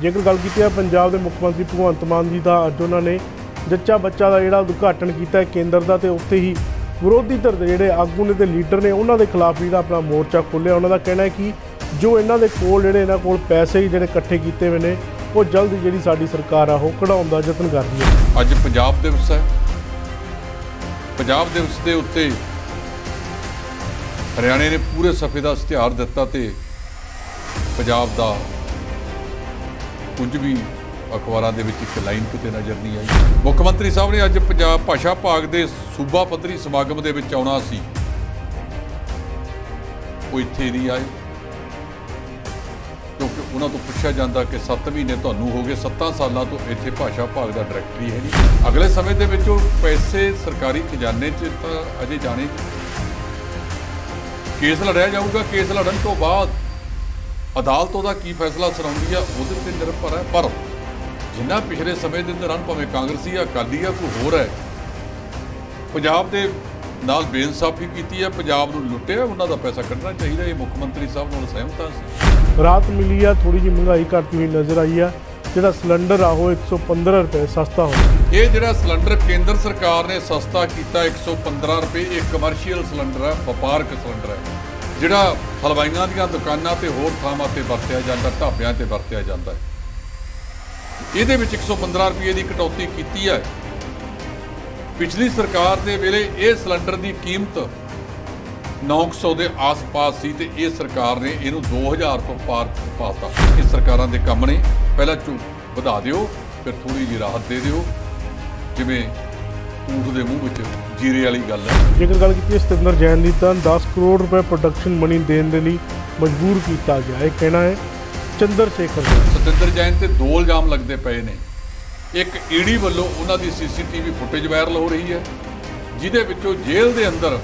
ਜੇਕਰ ਗੱਲ ਕੀਤੀ ਹੈ ਪੰਜਾਬ ਦੇ ਮੁੱਖ ਮੰਤਰੀ ਭਗਵੰਤ ਮਾਨ ਜੀ ਦਾ ਅੱਜ ਉਹਨਾਂ ਨੇ ਜੱਚਾ ਬੱਚਾ ਦਾ ਜਿਹੜਾ ਉਦਘਾਟਨ ਕੀਤਾ ਹੈ ਕੇਂਦਰ ਦਾ ਤੇ ਉੱਥੇ ਹੀ ਵਿਰੋਧੀ ਧਿਰ ਦੇ ਜਿਹੜੇ ਆਗੂ ਨੇ ਤੇ ਲੀਡਰ ਨੇ ਉਹਨਾਂ ਦੇ ਖਿਲਾਫ ਜਿਹੜਾ ਆਪਣਾ ਮੋਰਚਾ ਖੋਲ੍ਹਿਆ ਉਹਨਾਂ ਦਾ ਕਹਿਣਾ ਹੈ ਕਿ ਜੋ ਇਹਨਾਂ ਦੇ ਕੋਲ ਜਿਹੜੇ ਇਹਨਾਂ ਕੋਲ ਪੈਸੇ ਹੀ ਜਿਹੜੇ ਇਕੱਠੇ ਕੀਤੇ ਹੋਏ ਨੇ ਉਹ ਜਲਦ ਜਿਹੜੀ ਸਾਡੀ ਸਰਕਾਰ ਆ ਉਹ ਕਢਾਉਣ ਦਾ ਯਤਨ ਕਰ ਰਹੀ ਹੈ ਅੱਜ ਪੰਜਾਬ ਦਿਵਸ ਹੈ ਪੰਜਾਬ ਦਿਵਸ ਦੇ ਉੱਤੇ ਹਰਿਆਣੇ ਨੇ ਪੂਰੇ ਸਫੇ ਦਾ ਇਸ਼ਤਿਹਾਰ ਦਿੱਤਾ ਤੇ ਪੰਜਾਬ ਦਾ ਕੁਝ ਵੀ ਅਖਬਾਰਾਂ ਦੇ ਵਿੱਚ ਇੱਕ ਲਾਈਨ ਕਿਤੇ ਨਜ਼ਰ ਨਹੀਂ ਆਈ ਮੁੱਖ ਮੰਤਰੀ ਸਾਹਿਬ ਨੇ ਅੱਜ ਪੰਜਾਬ ਭਾਸ਼ਾ ਭਾਗ ਦੇ ਸੂਬਾ ਪੱਧਰੀ ਸਮਾਗਮ ਦੇ ਵਿੱਚ ਆਉਣਾ ਸੀ ਉਹ ਇੱਥੇ ਨਹੀਂ ਆਏ ਕਿਉਂਕਿ ਉਹਨਾਂ ਤੋਂ ਪੁੱਛਿਆ ਜਾਂਦਾ ਕਿ 7 ਮਹੀਨੇ ਤੁਹਾਨੂੰ ਹੋ ਗਏ 7 ਸਾਲਾਂ ਤੋਂ ਇੱਥੇ ਭਾਸ਼ਾ ਭਾਗ ਦਾ ਡਾਇਰੈਕਟਰੀ ਹੈ ਨਹੀਂ ਅਗਲੇ ਸਮੇਂ ਦੇ ਵਿੱਚ ਉਹ ਪੈਸੇ ਸਰਕਾਰੀ ਖਜ਼ਾਨੇ 'ਚ ਤਾਂ ਅਜੇ ਜਾਣੇ ਕੇਸ ਲੜਿਆ ਜਾਊਗਾ ਕੇਸ ਲੜਨ ਤੋਂ ਬਾਅਦ ਅਦਾਲਤ ਉਹਦਾ ਕੀ ਫੈਸਲਾ ਸੁਣਾਉਂਦੀ ਆ ਉਹਦੇ ਤੇ ਨਿਰਭਰ ਹੈ ਪਰ ਜਿੰਨਾ ਪਿਛਲੇ ਸਮੇਂ ਦੇ ਦੌਰਾਨ ਭਾਵੇਂ ਕਾਂਗਰਸੀ ਆ ਅਕਾਲੀ ਆ ਕੋਈ ਹੋਰ ਹੈ ਪੰਜਾਬ ਦੇ ਨਾਲ ਬੇਇਨਸਾਫੀ ਕੀਤੀ ਆ ਪੰਜਾਬ ਨੂੰ ਲੁੱਟਿਆ ਉਹਨਾਂ ਦਾ ਪੈਸਾ ਕੱਢਣਾ ਚਾਹੀਦਾ ਇਹ ਮੁੱਖ ਮੰਤਰੀ ਸਾਹਿਬ ਨਾਲ ਸਹਿਮਤ ਆ ਰਾਤ ਮਿਲੀ ਆ ਥੋੜੀ ਜਿਹੀ ਮਹਿੰਗਾਈ ਘਟਦੀ ਹੋਈ ਨਜ਼ਰ ਆਈ ਆ ਜਿਹੜਾ ਸਿਲੰਡਰ ਆ ਉਹ 115 ਰੁਪਏ ਸਸਤਾ ਹੋ ਇਹ ਜਿਹੜਾ ਸਿਲੰਡਰ ਕੇਂਦਰ ਸਰਕਾਰ ਨੇ ਸਸਤਾ ਕੀਤਾ 115 ਰੁਪਏ ਇਹ ਕਮਰਸ਼ੀਅਲ ਸਿਲੰਡਰ ਆ ਵਪਾਰਕ ਸਿਲੰਡਰ ਹੈ ਜਿਹੜਾ ਹਲਵਾਈਆਂ ਦੀਆਂ ਦੁਕਾਨਾਂ ਤੇ ਹੋਰ ਥਾਵਾਂ ਤੇ ਵਰਤਿਆ ਜਾਂਦਾ ਢਾਬਿਆਂ ਤੇ ਵਰਤਿਆ ਜਾਂਦਾ ਹੈ ਇਹਦੇ ਵਿੱਚ 115 ਰੁਪਏ ਦੀ ਕਟੌਤੀ ਕੀਤੀ ਹੈ ਪਿਛਲੀ ਸਰਕਾਰ ਦੇ ਵੇਲੇ ਇਹ ਸਿਲੰਡਰ ਦੀ ਕੀਮਤ 900 ਦੇ ਆਸ-ਪਾਸ ਸੀ ਤੇ ਇਹ ਸਰਕਾਰ ਨੇ ਇਹਨੂੰ 2000 ਤੋਂ ਪਾਰ ਪਾਤਾ ਇਹ ਸਰਕਾਰਾਂ ਦੇ ਕੰਮ ਨੇ ਪਹਿਲਾਂ ਚੂ ਵਧਾ ਦਿਓ ਫਿਰ ਥੋੜੀ ਜਿਹੀ ਰਾਹਤ ਦੇ ਦਿਓ ਜਿਵੇਂ ਉਹਦੇ ਦੇ ਮੂੰਹ ਵਿੱਚ ਜੀਰੇ ਵਾਲੀ ਗੱਲ ਹੈ ਜੇਕਰ ਗੱਲ ਕੀਤੀ ਸਤਿੰਦਰ ਜੈਨ ਦੀ ਤਾਂ 10 ਕਰੋੜ ਰੁਪਏ ਪ੍ਰੋਡਕਸ਼ਨ ਮਨੀ ਦੇਣ ਦੇ ਲਈ ਮਜਬੂਰ ਕੀਤਾ ਗਿਆ ਇਹ ਕਹਿਣਾ ਹੈ ਚੰਦਰ ਸ਼ੇਖਰ ਸਤਿੰਦਰ ਜੈਨ ਤੇ ਦੋ ਇਲਜ਼ਾਮ ਲੱਗਦੇ ਪਏ ਨੇ ਇੱਕ ਈਡੀ ਵੱਲੋਂ ਉਹਨਾਂ ਦੀ ਸੀਸੀਟੀਵੀ ਫੁਟੇਜ ਵਾਇਰਲ ਹੋ ਰਹੀ ਹੈ ਜਿਹਦੇ ਵਿੱਚੋਂ ਜੇਲ੍ਹ ਦੇ ਅੰਦਰ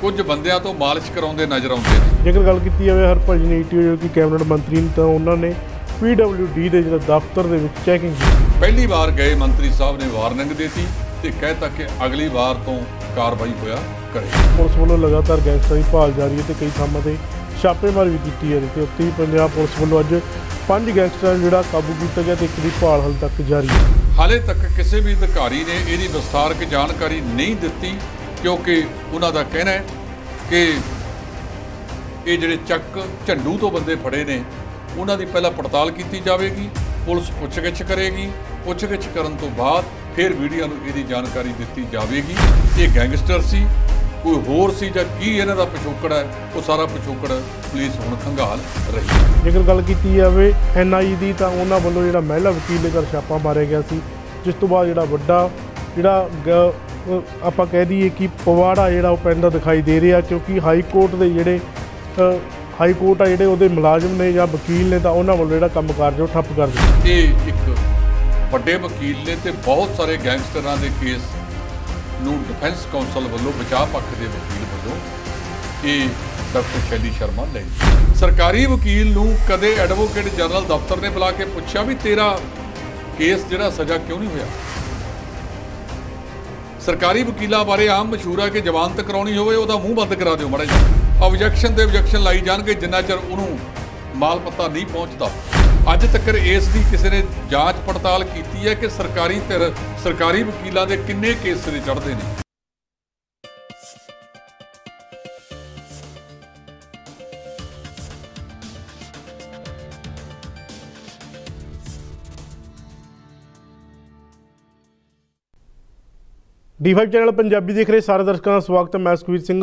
ਕੁਝ ਬੰਦਿਆਂ ਤੋਂ ਮਾਲਿਸ਼ ਕਰਾਉਂਦੇ ਨਜ਼ਰ ਆਉਂਦੇ ਨੇ ਜੇਕਰ ਗੱਲ ਕੀਤੀ ਜਾਵੇ ਨੇ ਈਟੀਓ ਜੋ ਕਿ ਕੈਬਨਿਟ ਮੰਤਰੀ ਨੇ ਤਾਂ ਉਹਨਾਂ ਨੇ ਪੀਡਬਲਯੂਡੀ ਦੇ ਜਿਹੜਾ ਦਫ਼ਤਰ ਦੇ ਵਿੱਚ ਚੈਕਿੰਗ ਕੀਤੀ ਪਹਿਲੀ ਵਾਰ ਗਏ ਮੰਤਰੀ ਸਾਹਿਬ ਨੇ ਵਾਰਨਿੰਗ ਦਿੱਤੀ ਤੇ ਤੱਕ ਕਿ ਅਗਲੀ ਵਾਰ ਤੋਂ ਕਾਰਵਾਈ ਹੋਇਆ ਕਰੇ ਪੁਲਿਸ ਵੱਲੋਂ ਲਗਾਤਾਰ ਗੈਂਗਸਟਰ ਦੀ ਭਾਲ ਜਾਰੀ ਹੈ ਤੇ ਕਈ ਥਾਵਾਂ ਤੇ ਛਾਪੇਮਾਰੀ ਵੀ ਕੀਤੀ ਹੈ ਤੇ ਉੱਤੇ ਪੰਜਾਬ ਪੁਲਿਸ ਵੱਲੋਂ ਅੱਜ ਪੰਜ ਗੈਂਗਸਟਰਾਂ ਨੂੰ ਜਿਹੜਾ ਕਾਬੂ ਕੀਤਾ ਗਿਆ ਤੇ ਇੱਕ ਦੀ ਭਾਲ ਹਾਲ ਤੱਕ ਜਾਰੀ ਹੈ ਹਾਲੇ ਤੱਕ ਕਿਸੇ ਵੀ ਅਧਿਕਾਰੀ ਨੇ ਇਹਦੀ ਵਿਸਥਾਰਕ ਜਾਣਕਾਰੀ ਨਹੀਂ ਦਿੱਤੀ ਕਿਉਂਕਿ ਉਹਨਾਂ ਦਾ ਕਹਿਣਾ ਹੈ ਕਿ ਇਹ ਜਿਹੜੇ ਚੱਕ ਝੰਡੂ ਤੋਂ ਬੰਦੇ ਫੜੇ ਨੇ ਉਹਨਾਂ ਦੀ ਪਹਿਲਾਂ ਪੜਤਾਲ ਕੀਤੀ ਜਾਵੇਗੀ ਪੁਲਿਸ ਪੁੱਛਗਿੱਛ ਕਰੇਗੀ ਪੁੱਛਗਿੱਛ ਕਰਨ ਤੋਂ ਬਾਅਦ ਫਿਰ ਮੀਡੀਆ ਨੂੰ ਇਹਦੀ ਜਾਣਕਾਰੀ ਦਿੱਤੀ ਜਾਵੇਗੀ ਇਹ ਗੈਂਗਸਟਰ ਸੀ ਕੋਈ ਹੋਰ ਸੀ ਜਾਂ ਕੀ ਇਹਨਾਂ ਦਾ ਪਿਛੋਕੜ ਹੈ ਉਹ ਸਾਰਾ ਪਿਛੋਕੜ ਪੁਲਿਸ ਹੁਣ ਖੰਗਾਲ ਰਹੀ ਹੈ ਜੇਕਰ ਗੱਲ ਕੀਤੀ ਜਾਵੇ ਐਨਆਈ ਦੀ ਤਾਂ ਉਹਨਾਂ ਵੱਲੋਂ ਜਿਹੜਾ ਮਹਿਲਾ ਵਕੀਲ ਦੇ ਘਰ ਛਾਪਾ ਮਾਰਿਆ ਗਿਆ ਸੀ ਜਿਸ ਤੋਂ ਬਾਅਦ ਜਿਹੜਾ ਵੱਡਾ ਜਿਹੜਾ ਆਪਾਂ ਕਹਿ ਦਈਏ ਕਿ ਪਵਾੜਾ ਜਿਹੜਾ ਉਹ ਪੈਂਦਾ ਦਿਖਾਈ ਦੇ ਰਿਹਾ ਕਿਉਂਕਿ ਹਾਈ ਕੋਰਟ ਦੇ ਜਿਹੜੇ ਹਾਈ ਕੋਰਟ ਆ ਜਿਹੜੇ ਉਹਦੇ ਮੁਲਾਜ਼ਮ ਨੇ ਜਾਂ ਵਕੀਲ ਨੇ ਤਾਂ ਉਹਨਾਂ ਵੱਲੋਂ ਜਿਹੜਾ ਕੰਮਕਾਰ ਜੋ ਠੱਪ ਕਰ ਦਿੱਤਾ ਇਹ ਇੱਕ ਵੱਡੇ ਵਕੀਲ ਨੇ ਤੇ ਬਹੁਤ ਸਾਰੇ ਗੈਂਗਸਟਰਾਂ ਦੇ ਕੇਸ ਨੂੰ ਡਿਫੈਂਸ ਕਾਉਂਸਲ ਵੱਲੋਂ ਬਚਾਅ ਪੱਖ ਦੇ ਵਕੀਲ ਵੱਲੋਂ ਇਹ ਡਾਕਟਰ ਸ਼ੈਲੀ ਸ਼ਰਮਾ ਲੈ ਸਰਕਾਰੀ ਵਕੀਲ ਨੂੰ ਕਦੇ ਐਡਵੋਕੇਟ ਜਨਰਲ ਦਫ਼ਤਰ ਨੇ ਬੁਲਾ ਕੇ ਪੁੱਛਿਆ ਵੀ ਤੇਰਾ ਕੇਸ ਜਿਹੜਾ ਸਜ਼ਾ ਕਿਉਂ ਨਹੀਂ ਹੋਇਆ ਸਰਕਾਰੀ ਵਕੀਲਾਂ ਬਾਰੇ ਆਮ ਮਸ਼ਹੂਰ ਹੈ ਕਿ ਤੱਕ ਕਰਾਉਣੀ ਹੋਵੇ ਉਹਦਾ ਮੂੰਹ ਬੰਦ ਕਰਾ ਦਿਓ ਮੜਾ ਜੀ ਆਬਜੈਕਸ਼ਨ ਤੇ ਆਬਜੈਕਸ਼ਨ ਲਾਈ ਜਾਣਗੇ ਜਿੰਨਾ ਚਿਰ ਉਹਨੂੰ ਮਾਲ ਪੱਤਾ ਨਹੀਂ ਪਹੁੰਚਦਾ ਅੱਜ ਤੱਕ ਇਸ ਦੀ ਕਿਸੇ ਨੇ ਜਾਂਚ ਪੜਤਾਲ ਕੀਤੀ ਹੈ ਕਿ ਸਰਕਾਰੀ ਧਿਰ ਸਰਕਾਰੀ ਵਕੀਲਾਂ ਦੇ ਕਿੰਨੇ ਕੇਸ ਨੇ ਚੜਦੇ ਨੇ ਡੀ5 ਚੈਨਲ ਪੰਜਾਬੀ ਦੇਖ ਰਹੇ ਸਾਰੇ ਦਰਸ਼ਕਾਂ ਦਾ ਸਵਾਗਤ ਹੈ ਮੈਂ ਸੁਖਵੀਰ ਸਿੰਘ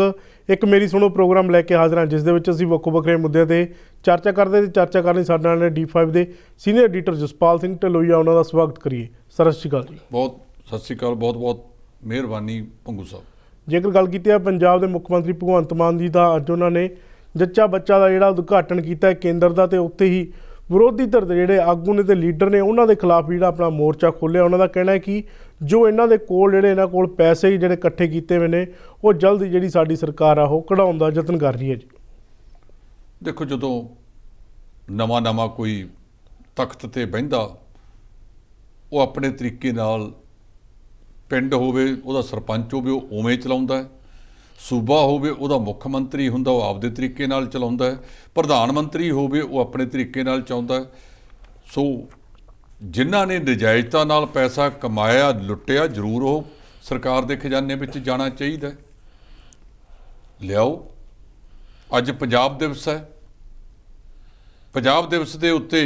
ਇੱਕ ਮੇਰੀ ਸੁਣੋ ਪ੍ਰੋਗਰਾਮ ਲੈ ਕੇ ਹਾਜ਼ਰ ਹਾਂ ਜਿਸ ਦੇ ਵਿੱਚ ਅਸੀਂ ਵੱਖੋ ਵੱਖਰੇ ਮੁੱਦਿਆਂ ਤੇ ਚਰਚਾ ਕਰਦੇ ਤੇ ਚਰਚਾ ਕਰਨ ਲਈ ਸਾਡੇ ਨਾਲ ਨੇ D5 ਦੇ ਸੀਨੀਅਰ ਐਡੀਟਰ ਜਸਪਾਲ ਸਿੰਘ ਢਲੋਈਆ ਉਹਨਾਂ ਦਾ ਸਵਾਗਤ ਕਰੀਏ ਸਤਿ ਸ਼੍ਰੀ ਅਕਾਲ ਜੀ ਬਹੁਤ ਸਤਿ ਸ਼੍ਰੀ ਅਕਾਲ ਬਹੁਤ ਬਹੁਤ ਮਿਹਰਬਾਨੀ ਪੰਗੂ ਸਾਹਿਬ ਜੇਕਰ ਗੱਲ ਕੀਤੀ ਹੈ ਪੰਜਾਬ ਦੇ ਮੁੱਖ ਮੰਤਰੀ ਭਗਵੰਤ ਮਾਨ ਜੀ ਦਾ ਅੱਜ ਉਹਨਾਂ ਨੇ ਜੱਚਾ ਬੱਚਾ ਦਾ ਜਿਹੜਾ ਉਦਘਾਟਨ ਕੀਤਾ ਹੈ ਕੇਂਦਰ ਦਾ ਤੇ ਉੱਥੇ ਹੀ ਵਿਰੋਧੀ ਧਿਰ ਦੇ ਜਿਹੜੇ ਆਗੂ ਨੇ ਤੇ ਲੀਡਰ ਨੇ ਉਹਨਾਂ ਦੇ ਖਿਲਾਫ ਜਿਹੜਾ ਆਪਣਾ ਮੋਰਚਾ ਖੋਲ੍ਹਿਆ ਉਹਨਾਂ ਦਾ ਕਹਿਣਾ ਹੈ ਕਿ ਜੋ ਇਹਨਾਂ ਦੇ ਕੋਲ ਜਿਹੜੇ ਇਹਨਾਂ ਕੋਲ ਪੈਸੇ ਜਿਹੜੇ ਇਕੱਠੇ ਕੀਤੇ ਹੋਏ ਨੇ ਉਹ ਜਲਦ ਜਿਹੜੀ ਸਾਡੀ ਸਰਕਾਰ ਆ ਉਹ ਕਢਾਉਣ ਦਾ ਯਤਨ ਕਰ ਰਹੀ ਹੈ ਜੀ ਦੇਖੋ ਜਦੋਂ ਨਵਾਂ ਨਵਾਂ ਕੋਈ ਤਖਤ ਤੇ ਬੈੰਦਾ ਉਹ ਆਪਣੇ ਤਰੀਕੇ ਨਾਲ ਪਿੰਡ ਹੋਵੇ ਉਹਦਾ ਸਰਪੰਚ ਹੋਵੇ ਉਹ ਉਵੇਂ ਚਲਾਉਂਦਾ ਹੈ ਸੂਬਾ ਹੋਵੇ ਉਹਦਾ ਮੁੱਖ ਮੰਤਰੀ ਹੁੰਦਾ ਉਹ ਆਪਦੇ ਤਰੀਕੇ ਨਾਲ ਚਲਾਉਂਦਾ ਹੈ ਪ੍ਰਧਾਨ ਮੰਤਰੀ ਹੋਵੇ ਉਹ ਆਪਣੇ ਤਰੀਕੇ ਨਾਲ ਚਾਹੁੰਦਾ ਸੋ ਜਿਨ੍ਹਾਂ ਨੇ ਨਜਾਇਜ਼ਤਾ ਨਾਲ ਪੈਸਾ ਕਮਾਇਆ ਲੁੱਟਿਆ ਜ਼ਰੂਰ ਉਹ ਸਰਕਾਰ ਦੇ ਖਜ਼ਾਨੇ ਵਿੱਚ ਜਾਣਾ ਚਾਹੀਦਾ ਲਿਆਓ ਅੱਜ ਪੰਜਾਬ ਦਿਵਸ ਹੈ ਪੰਜਾਬ ਦਿਵਸ ਦੇ ਉੱਤੇ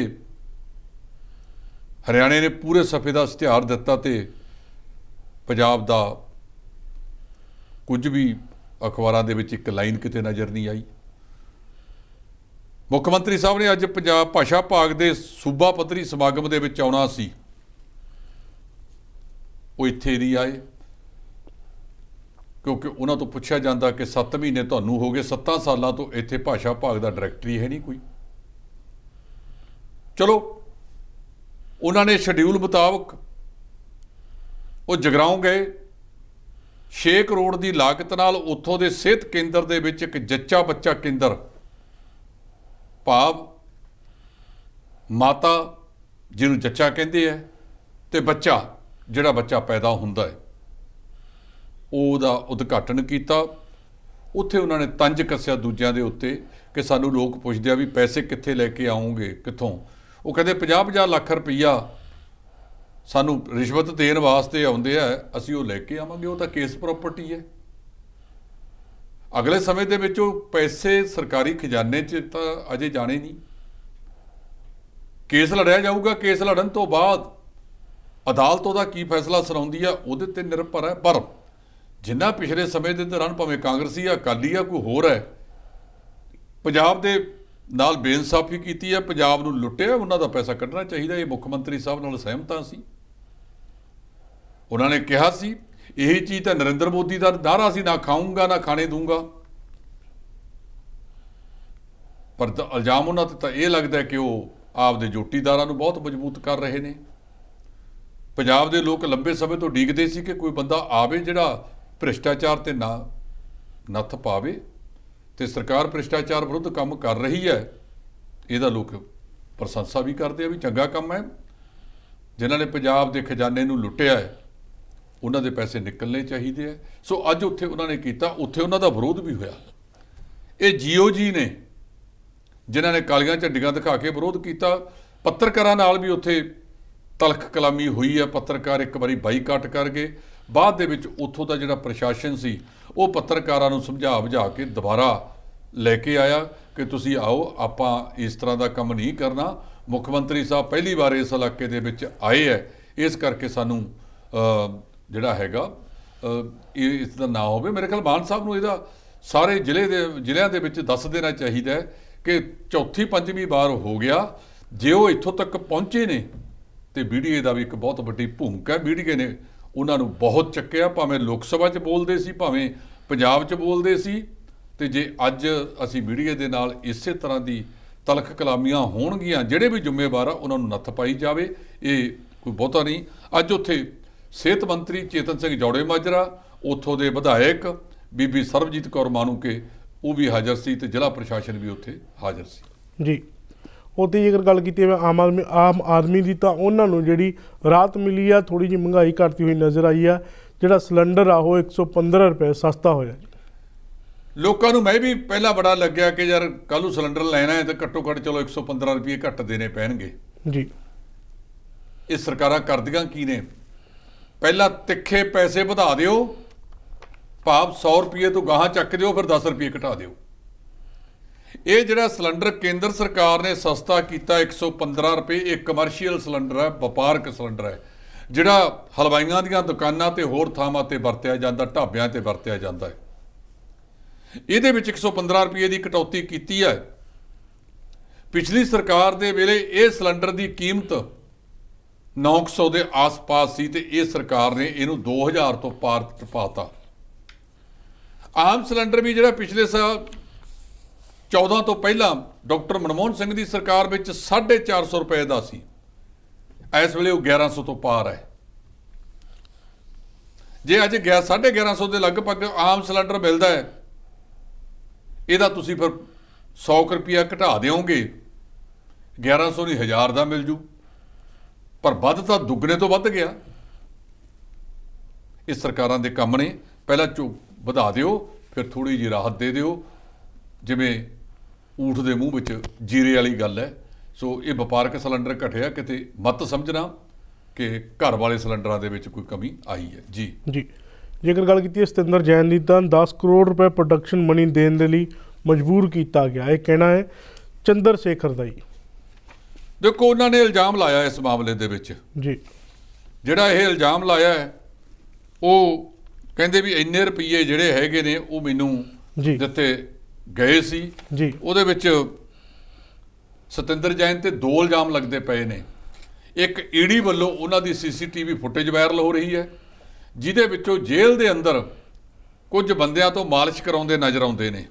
ਹਰਿਆਣੇ ਨੇ ਪੂਰੇ ਸਫੇ ਦਾ ਇਸ਼ਤਿਹਾਰ ਦਿੱਤਾ ਤੇ ਪੰਜਾਬ ਦਾ ਕੁਝ ਵੀ ਅਖਬਾਰਾਂ ਦੇ ਵਿੱਚ ਇੱਕ ਲਾਈਨ ਕਿਤੇ ਨਜ਼ਰ ਨਹੀਂ ਆਈ ਮੁੱਖ ਮੰਤਰੀ ਸਾਹਿਬ ਨੇ ਅੱਜ ਪੰਜਾਬ ਭਾਸ਼ਾ ਭਾਗ ਦੇ ਸੂਬਾ ਪੱਧਰੀ ਸਮਾਗਮ ਦੇ ਵਿੱਚ ਆਉਣਾ ਸੀ ਉਹ ਇੱਥੇ ਨਹੀਂ ਆਏ ਕਿਉਂਕਿ ਉਹਨਾਂ ਤੋਂ ਪੁੱਛਿਆ ਜਾਂਦਾ ਕਿ 7 ਮਹੀਨੇ ਤੁਹਾਨੂੰ ਹੋ ਗਏ 7 ਸਾਲਾਂ ਤੋਂ ਇੱਥੇ ਭਾਸ਼ਾ ਭਾਗ ਦਾ ਡਾਇਰੈਕਟਰੀ ਹੈ ਨਹੀਂ ਕੋਈ ਚਲੋ ਉਹਨਾਂ ਨੇ ਸ਼ਡਿਊਲ ਮੁਤਾਬਕ ਉਹ ਜਗਰਾਉਂ ਗਏ 6 ਕਰੋੜ ਦੀ ਲਾਗਤ ਨਾਲ ਉੱਥੋਂ ਦੇ ਸਿਹਤ ਕੇਂਦਰ ਦੇ ਵਿੱਚ ਇੱਕ ਜੱਚਾ ਬੱਚਾ ਕੇਂਦਰ ਭਾਵ ਮਾਤਾ ਜਿਹਨੂੰ ਜੱਚਾ ਕਹਿੰਦੇ ਆ ਤੇ ਬੱਚਾ ਜਿਹੜਾ ਬੱਚਾ ਪੈਦਾ ਹੁੰਦਾ ਹੈ ਉਹਦਾ ਉਦਘਾਟਨ ਕੀਤਾ ਉੱਥੇ ਉਹਨਾਂ ਨੇ ਤੰਜ ਕੱਸਿਆ ਦੂਜਿਆਂ ਦੇ ਉੱਤੇ ਕਿ ਸਾਨੂੰ ਲੋਕ ਪੁੱਛਦੇ ਆ ਵੀ ਪੈਸੇ ਕਿੱਥੇ ਲੈ ਕੇ ਆਉਂਗੇ ਕਿੱਥੋਂ ਉਹ ਕਹਿੰਦੇ 50-50 ਲੱਖ ਰੁਪਈਆ ਸਾਨੂੰ ਰਿਸ਼ਵਤ ਦੇਣ ਵਾਸਤੇ ਆਉਂਦੇ ਆ ਅਸੀਂ ਉਹ ਲੈ ਕੇ ਆਵਾਂਗੇ ਉਹ ਤਾਂ ਕੇਸ ਪ੍ਰਾਪਰਟੀ ਹੈ ਅਗਲੇ ਸਮੇਂ ਦੇ ਵਿੱਚ ਉਹ ਪੈਸੇ ਸਰਕਾਰੀ ਖਜ਼ਾਨੇ 'ਚ ਤਾਂ ਅਜੇ ਜਾਣੇ ਨਹੀਂ ਕੇਸ ਲੜਿਆ ਜਾਊਗਾ ਕੇਸ ਲੜਨ ਤੋਂ ਬਾਅਦ ਅਦਾਲਤ ਉਹਦਾ ਕੀ ਫੈਸਲਾ ਸੁਣਾਉਂਦੀ ਆ ਉਹਦੇ ਤੇ ਨਿਰਭਰ ਹੈ ਪਰ ਜਿੰਨਾ ਪਿਛਲੇ ਸਮੇਂ ਦੇ ਦੌਰਾਨ ਭਾਵੇਂ ਕਾਂਗਰਸੀ ਆ ਅਕਾਲੀ ਆ ਕੋਈ ਹੋਰ ਹੈ ਪੰਜਾਬ ਦੇ ਨਾਲ ਬੇਇਨਸਾਫੀ ਕੀਤੀ ਹੈ ਪੰਜਾਬ ਨੂੰ ਲੁੱਟਿਆ ਉਹਨਾਂ ਦਾ ਪੈਸਾ ਕੱਢਣਾ ਚਾਹੀਦਾ ਇਹ ਮੁੱਖ ਮੰਤਰੀ ਸਾਹਿਬ ਨਾਲ ਸਹਿਮਤਾਂ ਸੀ ਉਹਨਾਂ ਨੇ ਕਿਹਾ ਸੀ ਇਹ ਚੀਜ਼ ਤਾਂ ਨਰਿੰਦਰ ਮੋਦੀ ਦਾ ਦਾਰਾ ਸੀ ਨਾ ਖਾਊਂਗਾ ਨਾ ਖਾਣੇ ਦੂੰਗਾ ਪਰ ਇਲਜ਼ਾਮ ਉਹਨਾਂ ਤੇ ਤਾਂ ਇਹ ਲੱਗਦਾ ਕਿ ਉਹ ਆਪਦੇ ਜੋਟੀਦਾਰਾਂ ਨੂੰ ਬਹੁਤ ਮਜ਼ਬੂਤ ਕਰ ਰਹੇ ਨੇ ਪੰਜਾਬ ਦੇ ਲੋਕ ਲੰਬੇ ਸਮੇਂ ਤੋਂ ਡੀਕਦੇ ਸੀ ਕਿ ਕੋਈ ਬੰਦਾ ਆਵੇ ਜਿਹੜਾ ਭ੍ਰਿਸ਼ਟਾਚਾਰ ਤੇ ਨਾ ਨੱਥ ਪਾਵੇ ਤੇ ਸਰਕਾਰ ਭ੍ਰਿਸ਼ਟਾਚਾਰ ਵਿਰੁੱਧ ਕੰਮ ਕਰ ਰਹੀ ਹੈ ਇਹਦਾ ਲੋਕ ਪ੍ਰਸ਼ੰਸਾ ਵੀ ਕਰਦੇ ਆ ਵੀ ਚੰਗਾ ਕੰਮ ਹੈ ਜਿਨ੍ਹਾਂ ਨੇ ਪੰਜਾਬ ਦੇ ਖਜ਼ਾਨੇ ਨੂੰ ਲੁੱਟਿਆ ਹੈ ਉਹਨਾਂ ਦੇ ਪੈਸੇ ਨਿਕਲਨੇ ਚਾਹੀਦੇ ਆ ਸੋ ਅੱਜ ਉੱਥੇ ਉਹਨਾਂ ਨੇ ਕੀਤਾ ਉੱਥੇ ਉਹਨਾਂ ਦਾ ਵਿਰੋਧ ਵੀ ਹੋਇਆ ਇਹ ਜੀਓ ਜੀ ਨੇ ਜਿਨ੍ਹਾਂ ਨੇ ਕਾਲੀਆਂ ਝੰਡੀਆਂ ਦਿਖਾ ਕੇ ਵਿਰੋਧ ਕੀਤਾ ਪੱਤਰਕਾਰਾਂ ਨਾਲ ਵੀ ਉੱਥੇ ਤਲਖ ਕਲਾਮੀ ਹੋਈ ਹੈ ਪੱਤਰਕਾਰ ਇੱਕ ਵਾਰੀ ਬਾਈਕਾਟ ਕਰ ਗਏ ਬਾਅਦ ਦੇ ਵਿੱਚ ਉੱਥੋਂ ਦਾ ਜਿਹੜਾ ਪ੍ਰਸ਼ਾਸਨ ਸੀ ਉਹ ਪੱਤਰਕਾਰਾਂ ਨੂੰ ਸਮਝਾ ਬੁਝਾ ਕੇ ਦੁਬਾਰਾ ਲੈ ਕੇ ਆਇਆ ਕਿ ਤੁਸੀਂ ਆਓ ਆਪਾਂ ਇਸ ਤਰ੍ਹਾਂ ਦਾ ਕੰਮ ਨਹੀਂ ਕਰਨਾ ਮੁੱਖ ਮੰਤਰੀ ਸਾਹਿਬ ਪਹਿਲੀ ਵਾਰ ਇਸ ਇਲਾਕੇ ਦੇ ਵਿੱਚ ਆਏ ਹੈ ਇਸ ਕਰਕੇ ਸਾਨੂੰ ਜਿਹੜਾ ਹੈਗਾ ਇਹ ਇਸ ਦਾ ਨਾ ਹੋਵੇ ਮੇਰੇ ਖਿਆਲ ਮਾਨ ਸਾਹਿਬ ਨੂੰ ਇਹਦਾ ਸਾਰੇ ਜ਼ਿਲ੍ਹੇ ਦੇ ਜ਼ਿਲ੍ਹਿਆਂ ਦੇ ਵਿੱਚ ਦੱਸ ਦੇਣਾ ਚਾਹੀਦਾ ਹੈ ਕਿ ਚੌਥੀ ਪੰਜਵੀਂ ਵਾਰ ਹੋ ਗਿਆ ਜੇ ਉਹ ਇੱਥੋਂ ਤੱਕ ਪਹੁੰਚੇ ਨੇ ਤੇ ਬੀਡੀਏ ਦਾ ਵੀ ਇੱਕ ਬਹੁਤ ਵੱਡੀ ਭੂਮਿਕਾ ਹੈ ਬੀਡੀਏ ਨੇ ਉਹਨਾਂ ਨੂੰ ਬਹੁਤ ਚੱਕਿਆ ਭਾਵੇਂ ਲੋਕ ਸਭਾ 'ਚ ਬੋਲਦੇ ਸੀ ਭਾਵੇਂ ਪੰਜਾਬ 'ਚ ਬੋਲਦੇ ਸੀ ਤੇ ਜੇ ਅੱਜ ਅਸੀਂ ਬੀਡੀਏ ਦੇ ਨਾਲ ਇਸੇ ਤਰ੍ਹਾਂ ਦੀ ਤਲਖ ਕਲਾਮੀਆਂ ਹੋਣਗੀਆਂ ਜਿਹੜੇ ਵੀ ਜ਼ਿੰਮੇਵਾਰ ਆ ਉਹਨਾਂ ਨੂੰ ਨੱਥ ਪਾਈ ਜਾਵੇ ਇਹ ਕੋਈ ਬਹੁਤਾ ਨਹੀਂ ਅੱਜ ਉੱਥੇ ਸਿਹਤ ਮੰਤਰੀ ਚੇਤਨ ਸਿੰਘ ਜੌੜੇ ਮਾਜਰਾ ਉੱਥੋਂ ਦੇ ਵਿਧਾਇਕ ਬੀਬੀ ਸਰਬਜੀਤ ਕੌਰ ਮਾਨੂਕੇ ਉਹ ਵੀ ਹਾਜ਼ਰ ਸੀ ਤੇ ਜ਼ਿਲ੍ਹਾ ਪ੍ਰਸ਼ਾਸਨ ਵੀ ਉੱਥੇ ਹਾਜ਼ਰ ਸੀ ਜੀ ਉਹਦੀ ਜੇਕਰ ਗੱਲ ਕੀਤੀ ਹੈ ਆਮ ਆਦਮੀ ਆਮ ਆਦਮੀ ਦੀ ਤਾਂ ਉਹਨਾਂ ਨੂੰ ਜਿਹੜੀ ਰਾਤ ਮਿਲੀ ਆ ਥੋੜੀ ਜਿਹੀ ਮਹਿੰਗਾਈ ਘਟਦੀ ਹੋਈ ਨਜ਼ਰ ਆਈ ਆ ਜਿਹੜਾ ਸਿਲੰਡਰ ਆ ਉਹ 115 ਰੁਪਏ ਸਸਤਾ ਹੋਇਆ ਲੋਕਾਂ ਨੂੰ ਮੈਂ ਵੀ ਪਹਿਲਾਂ ਬੜਾ ਲੱਗਿਆ ਕਿ ਯਾਰ ਕੱਲ ਨੂੰ ਸਿਲੰਡਰ ਲੈਣਾ ਹੈ ਤਾਂ ਘੱਟੋ ਘੱਟ ਚਲੋ 115 ਰੁਪਏ ਘੱਟ ਦੇਣੇ ਪੈਣਗੇ ਜੀ ਇਹ ਸਰਕਾਰਾਂ ਕਰਦੀਆਂ ਕੀ ਨੇ ਪਹਿਲਾਂ ਤਿੱਖੇ ਪੈਸੇ ਵਧਾ ਦਿਓ ਭਾਵ 100 ਰੁਪਏ ਤੋਂ ਗਾਹਾਂ ਚੱਕ ਦਿਓ ਫਿਰ 10 ਰੁਪਏ ਘਟਾ ਦਿਓ ਇਹ ਜਿਹੜਾ ਸਿਲੰਡਰ ਕੇਂਦਰ ਸਰਕਾਰ ਨੇ ਸਸਤਾ ਕੀਤਾ 115 ਰੁਪਏ ਇਹ ਕਮਰਸ਼ੀਅਲ ਸਿਲੰਡਰ ਹੈ ਵਪਾਰਕ ਸਿਲੰਡਰ ਹੈ ਜਿਹੜਾ ਹਲਵਾਈਆਂ ਦੀਆਂ ਦੁਕਾਨਾਂ ਤੇ ਹੋਰ ਥਾਵਾਂ ਤੇ ਵਰਤਿਆ ਜਾਂਦਾ ਢਾਬਿਆਂ ਤੇ ਵਰਤਿਆ ਜਾਂਦਾ ਹੈ ਇਹਦੇ ਵਿੱਚ 115 ਰੁਪਏ ਦੀ ਕਟੌਤੀ ਕੀਤੀ ਹੈ ਪਿਛਲੀ ਸਰਕਾਰ ਦੇ ਵੇਲੇ ਇਹ ਸਿਲੰਡਰ ਦੀ ਕੀਮਤ 900 ਦੇ ਆਸ-ਪਾਸ ਸੀ ਤੇ ਇਹ ਸਰਕਾਰ ਨੇ ਇਹਨੂੰ 2000 ਤੋਂ ਪਾਰ ਟਪਾਤਾ ਆਮ ਸਿਲੰਡਰ ਵੀ ਜਿਹੜਾ ਪਿਛਲੇ ਸਾਲ 14 ਤੋਂ ਪਹਿਲਾਂ ਡਾਕਟਰ ਮਨਮੋਹਨ ਸਿੰਘ ਦੀ ਸਰਕਾਰ ਵਿੱਚ 450 ਰੁਪਏ ਦਾ ਸੀ ਇਸ ਵੇਲੇ ਉਹ 1100 ਤੋਂ ਪਾਰ ਹੈ ਜੇ ਅੱਜ 1150 ਦੇ ਲਗਭਗ ਆਮ ਸਿਲੰਡਰ ਮਿਲਦਾ ਹੈ ਇਹਦਾ ਤੁਸੀਂ ਫਿਰ 100 ਰੁਪਿਆ ਘਟਾ ਦਿਓਗੇ 1100 ਨਹੀਂ 1000 ਦਾ ਮਿਲ ਜੂ ਪਰ ਵੱਧ ਤਾਂ ਦੁੱਗਣੇ ਤੋਂ ਵੱਧ ਗਿਆ ਇਸ ਸਰਕਾਰਾਂ ਦੇ ਕੰਮ ਨੇ ਪਹਿਲਾਂ ਚੋ ਵਧਾ ਦਿਓ ਫਿਰ ਥੋੜੀ ਜੀ ਰਾਹਤ ਦੇ ਦਿਓ ਜਿਵੇਂ ਊਠ ਦੇ ਮੂੰਹ ਵਿੱਚ ਜੀਰੇ ਵਾਲੀ ਗੱਲ ਹੈ ਸੋ ਇਹ ਵਪਾਰਕ ਸਿਲੰਡਰ ਘਟਿਆ ਕਿਤੇ ਮਤ ਸਮਝਣਾ ਕਿ ਘਰ ਵਾਲੇ ਸਿਲੰਡਰਾਂ ਦੇ ਵਿੱਚ ਕੋਈ ਕਮੀ ਆਈ ਹੈ ਜੀ ਜੀ ਜੇਕਰ ਗੱਲ ਕੀਤੀ ਹੈ ਸਤਿੰਦਰ ਜੈਨ ਦੀ ਤਾਂ 10 ਕਰੋੜ ਰੁਪਏ ਪ੍ਰੋਡਕਸ਼ਨ ਮਨੀ ਦੇਣ ਦੇ ਲਈ ਮਜਬੂਰ ਕੀਤਾ ਗਿਆ ਇਹ ਕਹਿਣਾ ਹੈ ਚੰਦਰ ਸ਼ੇਖਰ ਦਾ ਹੀ ਦੇਖੋ ਉਹਨਾਂ ਨੇ ਇਲਜ਼ਾਮ ਲਾਇਆ ਇਸ ਮਾਮਲੇ ਦੇ ਵਿੱਚ ਜੀ ਜਿਹੜਾ ਇਹ ਇਲਜ਼ਾਮ ਲਾਇਆ ਹੈ ਉਹ ਕਹਿੰਦੇ ਵੀ ਇੰਨੇ ਰੁਪਏ ਜਿਹੜੇ ਹੈਗੇ ਨੇ ਉਹ ਮੈਨੂੰ ਦਿੱਤੇ ਗਏ ਸੀ ਜੀ ਉਹਦੇ ਵਿੱਚ ਸਤਿੰਦਰ ਜੈਨ ਤੇ ਦੋ ਇਲਜ਼ਾਮ ਲੱਗਦੇ ਪਏ ਨੇ ਇੱਕ ਈਡੀ ਵੱਲੋਂ ਉਹਨਾਂ ਦੀ ਸੀਸੀਟੀਵੀ ਫੁਟੇਜ ਵਾਇਰਲ ਹੋ ਰਹੀ ਹੈ ਜਿਹਦੇ ਵਿੱਚੋਂ ਜੇਲ੍ਹ ਦੇ ਅੰਦਰ ਕੁਝ ਬੰਦਿਆਂ ਤੋਂ ਮਾਲਿਸ਼ ਕਰਾਉਂਦੇ ਨਜ਼ਰ ਆਉਂਦੇ ਨੇ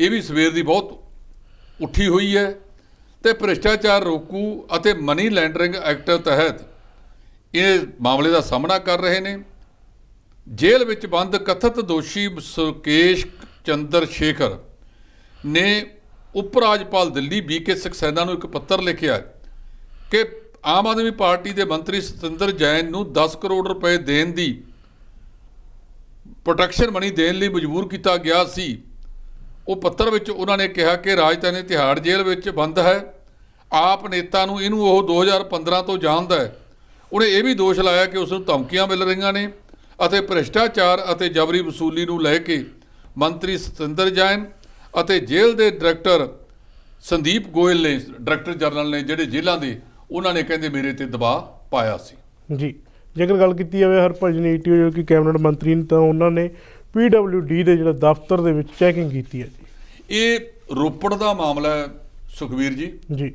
ਇਹ ਵੀ ਸਵੇਰ ਦੀ ਬਹੁਤ ਉੱਠੀ ਹੋਈ ਹੈ ਤੇ ਭ੍ਰਿਸ਼ਟਾਚਾਰ ਰੋਕੂ ਅਤੇ ਮਨੀ ਲੈਂਡਰਿੰਗ ਐਕਟ ਤਹਿਤ ਇਹ ਮਾਮਲੇ ਦਾ ਸਾਹਮਣਾ ਕਰ ਰਹੇ ਨੇ ਜੇਲ੍ਹ ਵਿੱਚ ਬੰਦ ਕਥਿਤ ਦੋਸ਼ੀ ਸੁਕੇਸ਼ ਚੰਦਰ ਸ਼ੇਖਰ ਨੇ ਉਪ ਰਾਜਪਾਲ ਦਿੱਲੀ ਬੀਕੇ ਸਖਸੈਨਾ ਨੂੰ ਇੱਕ ਪੱਤਰ ਲਿਖਿਆ ਕਿ ਆਮ ਆਦਮੀ ਪਾਰਟੀ ਦੇ ਮੰਤਰੀ ਸਤਿੰਦਰ ਜੈਨ ਨੂੰ 10 ਕਰੋੜ ਰੁਪਏ ਦੇਣ ਦੀ ਪ੍ਰੋਟੈਕਸ਼ਨ ਮਨੀ ਦੇਣ ਲਈ ਮਜਬੂਰ ਕੀਤਾ ਗਿਆ ਸੀ ਉਹ ਪੱਤਰ ਵਿੱਚ ਉਹਨਾਂ ਨੇ ਕਿਹਾ ਕਿ ਰਾਜਧਾਨੀ ਤਿਹਾੜ ਜੇਲ੍ਹ ਵਿੱਚ ਬੰਦ ਹੈ ਆਪ ਨੇਤਾ ਨੂੰ ਇਹਨੂੰ ਉਹ 2015 ਤੋਂ ਜਾਣਦਾ ਹੈ ਉਹਨੇ ਇਹ ਵੀ ਦੋਸ਼ ਲਾਇਆ ਕਿ ਉਸ ਨੂੰ ਧਮਕੀਆਂ ਮਿਲ ਰਹੀਆਂ ਨੇ ਅਤੇ ਭ੍ਰਿਸ਼ਟਾਚਾਰ ਅਤੇ ਜਬਰੀ ਵਸੂਲੀ ਨੂੰ ਲੈ ਕੇ ਮੰਤਰੀ ਸਤਿੰਦਰ ਜੈਨ ਅਤੇ ਜੇਲ੍ਹ ਦੇ ਡਾਇਰੈਕਟਰ ਸੰਦੀਪ ਗੋਇਲ ਨੇ ਡਾਇਰੈਕਟਰ ਜਨਰਲ ਨੇ ਜਿਹੜੇ ਜੇਲ੍ਹਾਂ ਦੇ ਉਹਨਾਂ ਨੇ ਕਹਿੰਦੇ ਮੇਰੇ ਤੇ ਦਬਾਅ ਪਾਇਆ ਸੀ ਜੀ ਜੇਕਰ ਗੱਲ ਕੀਤੀ ਜਾਵੇ ਨੇ ਟੀਓ ਜੋ ਕਿ ਕੈਬਨਿਟ ਮੰਤਰੀ ਨੇ ਤਾਂ ਉਹਨਾਂ ਨੇ ਪੀਡਬਲਯੂਡੀ ਦੇ ਜਿਹੜਾ ਦਫ਼ਤਰ ਦੇ ਵਿੱਚ ਚੈਕਿੰਗ ਕੀਤੀ ਹੈ ਜੀ ਇਹ ਰੋਪੜ ਦਾ ਮਾਮਲਾ ਹੈ ਸੁਖਵੀਰ ਜੀ ਜੀ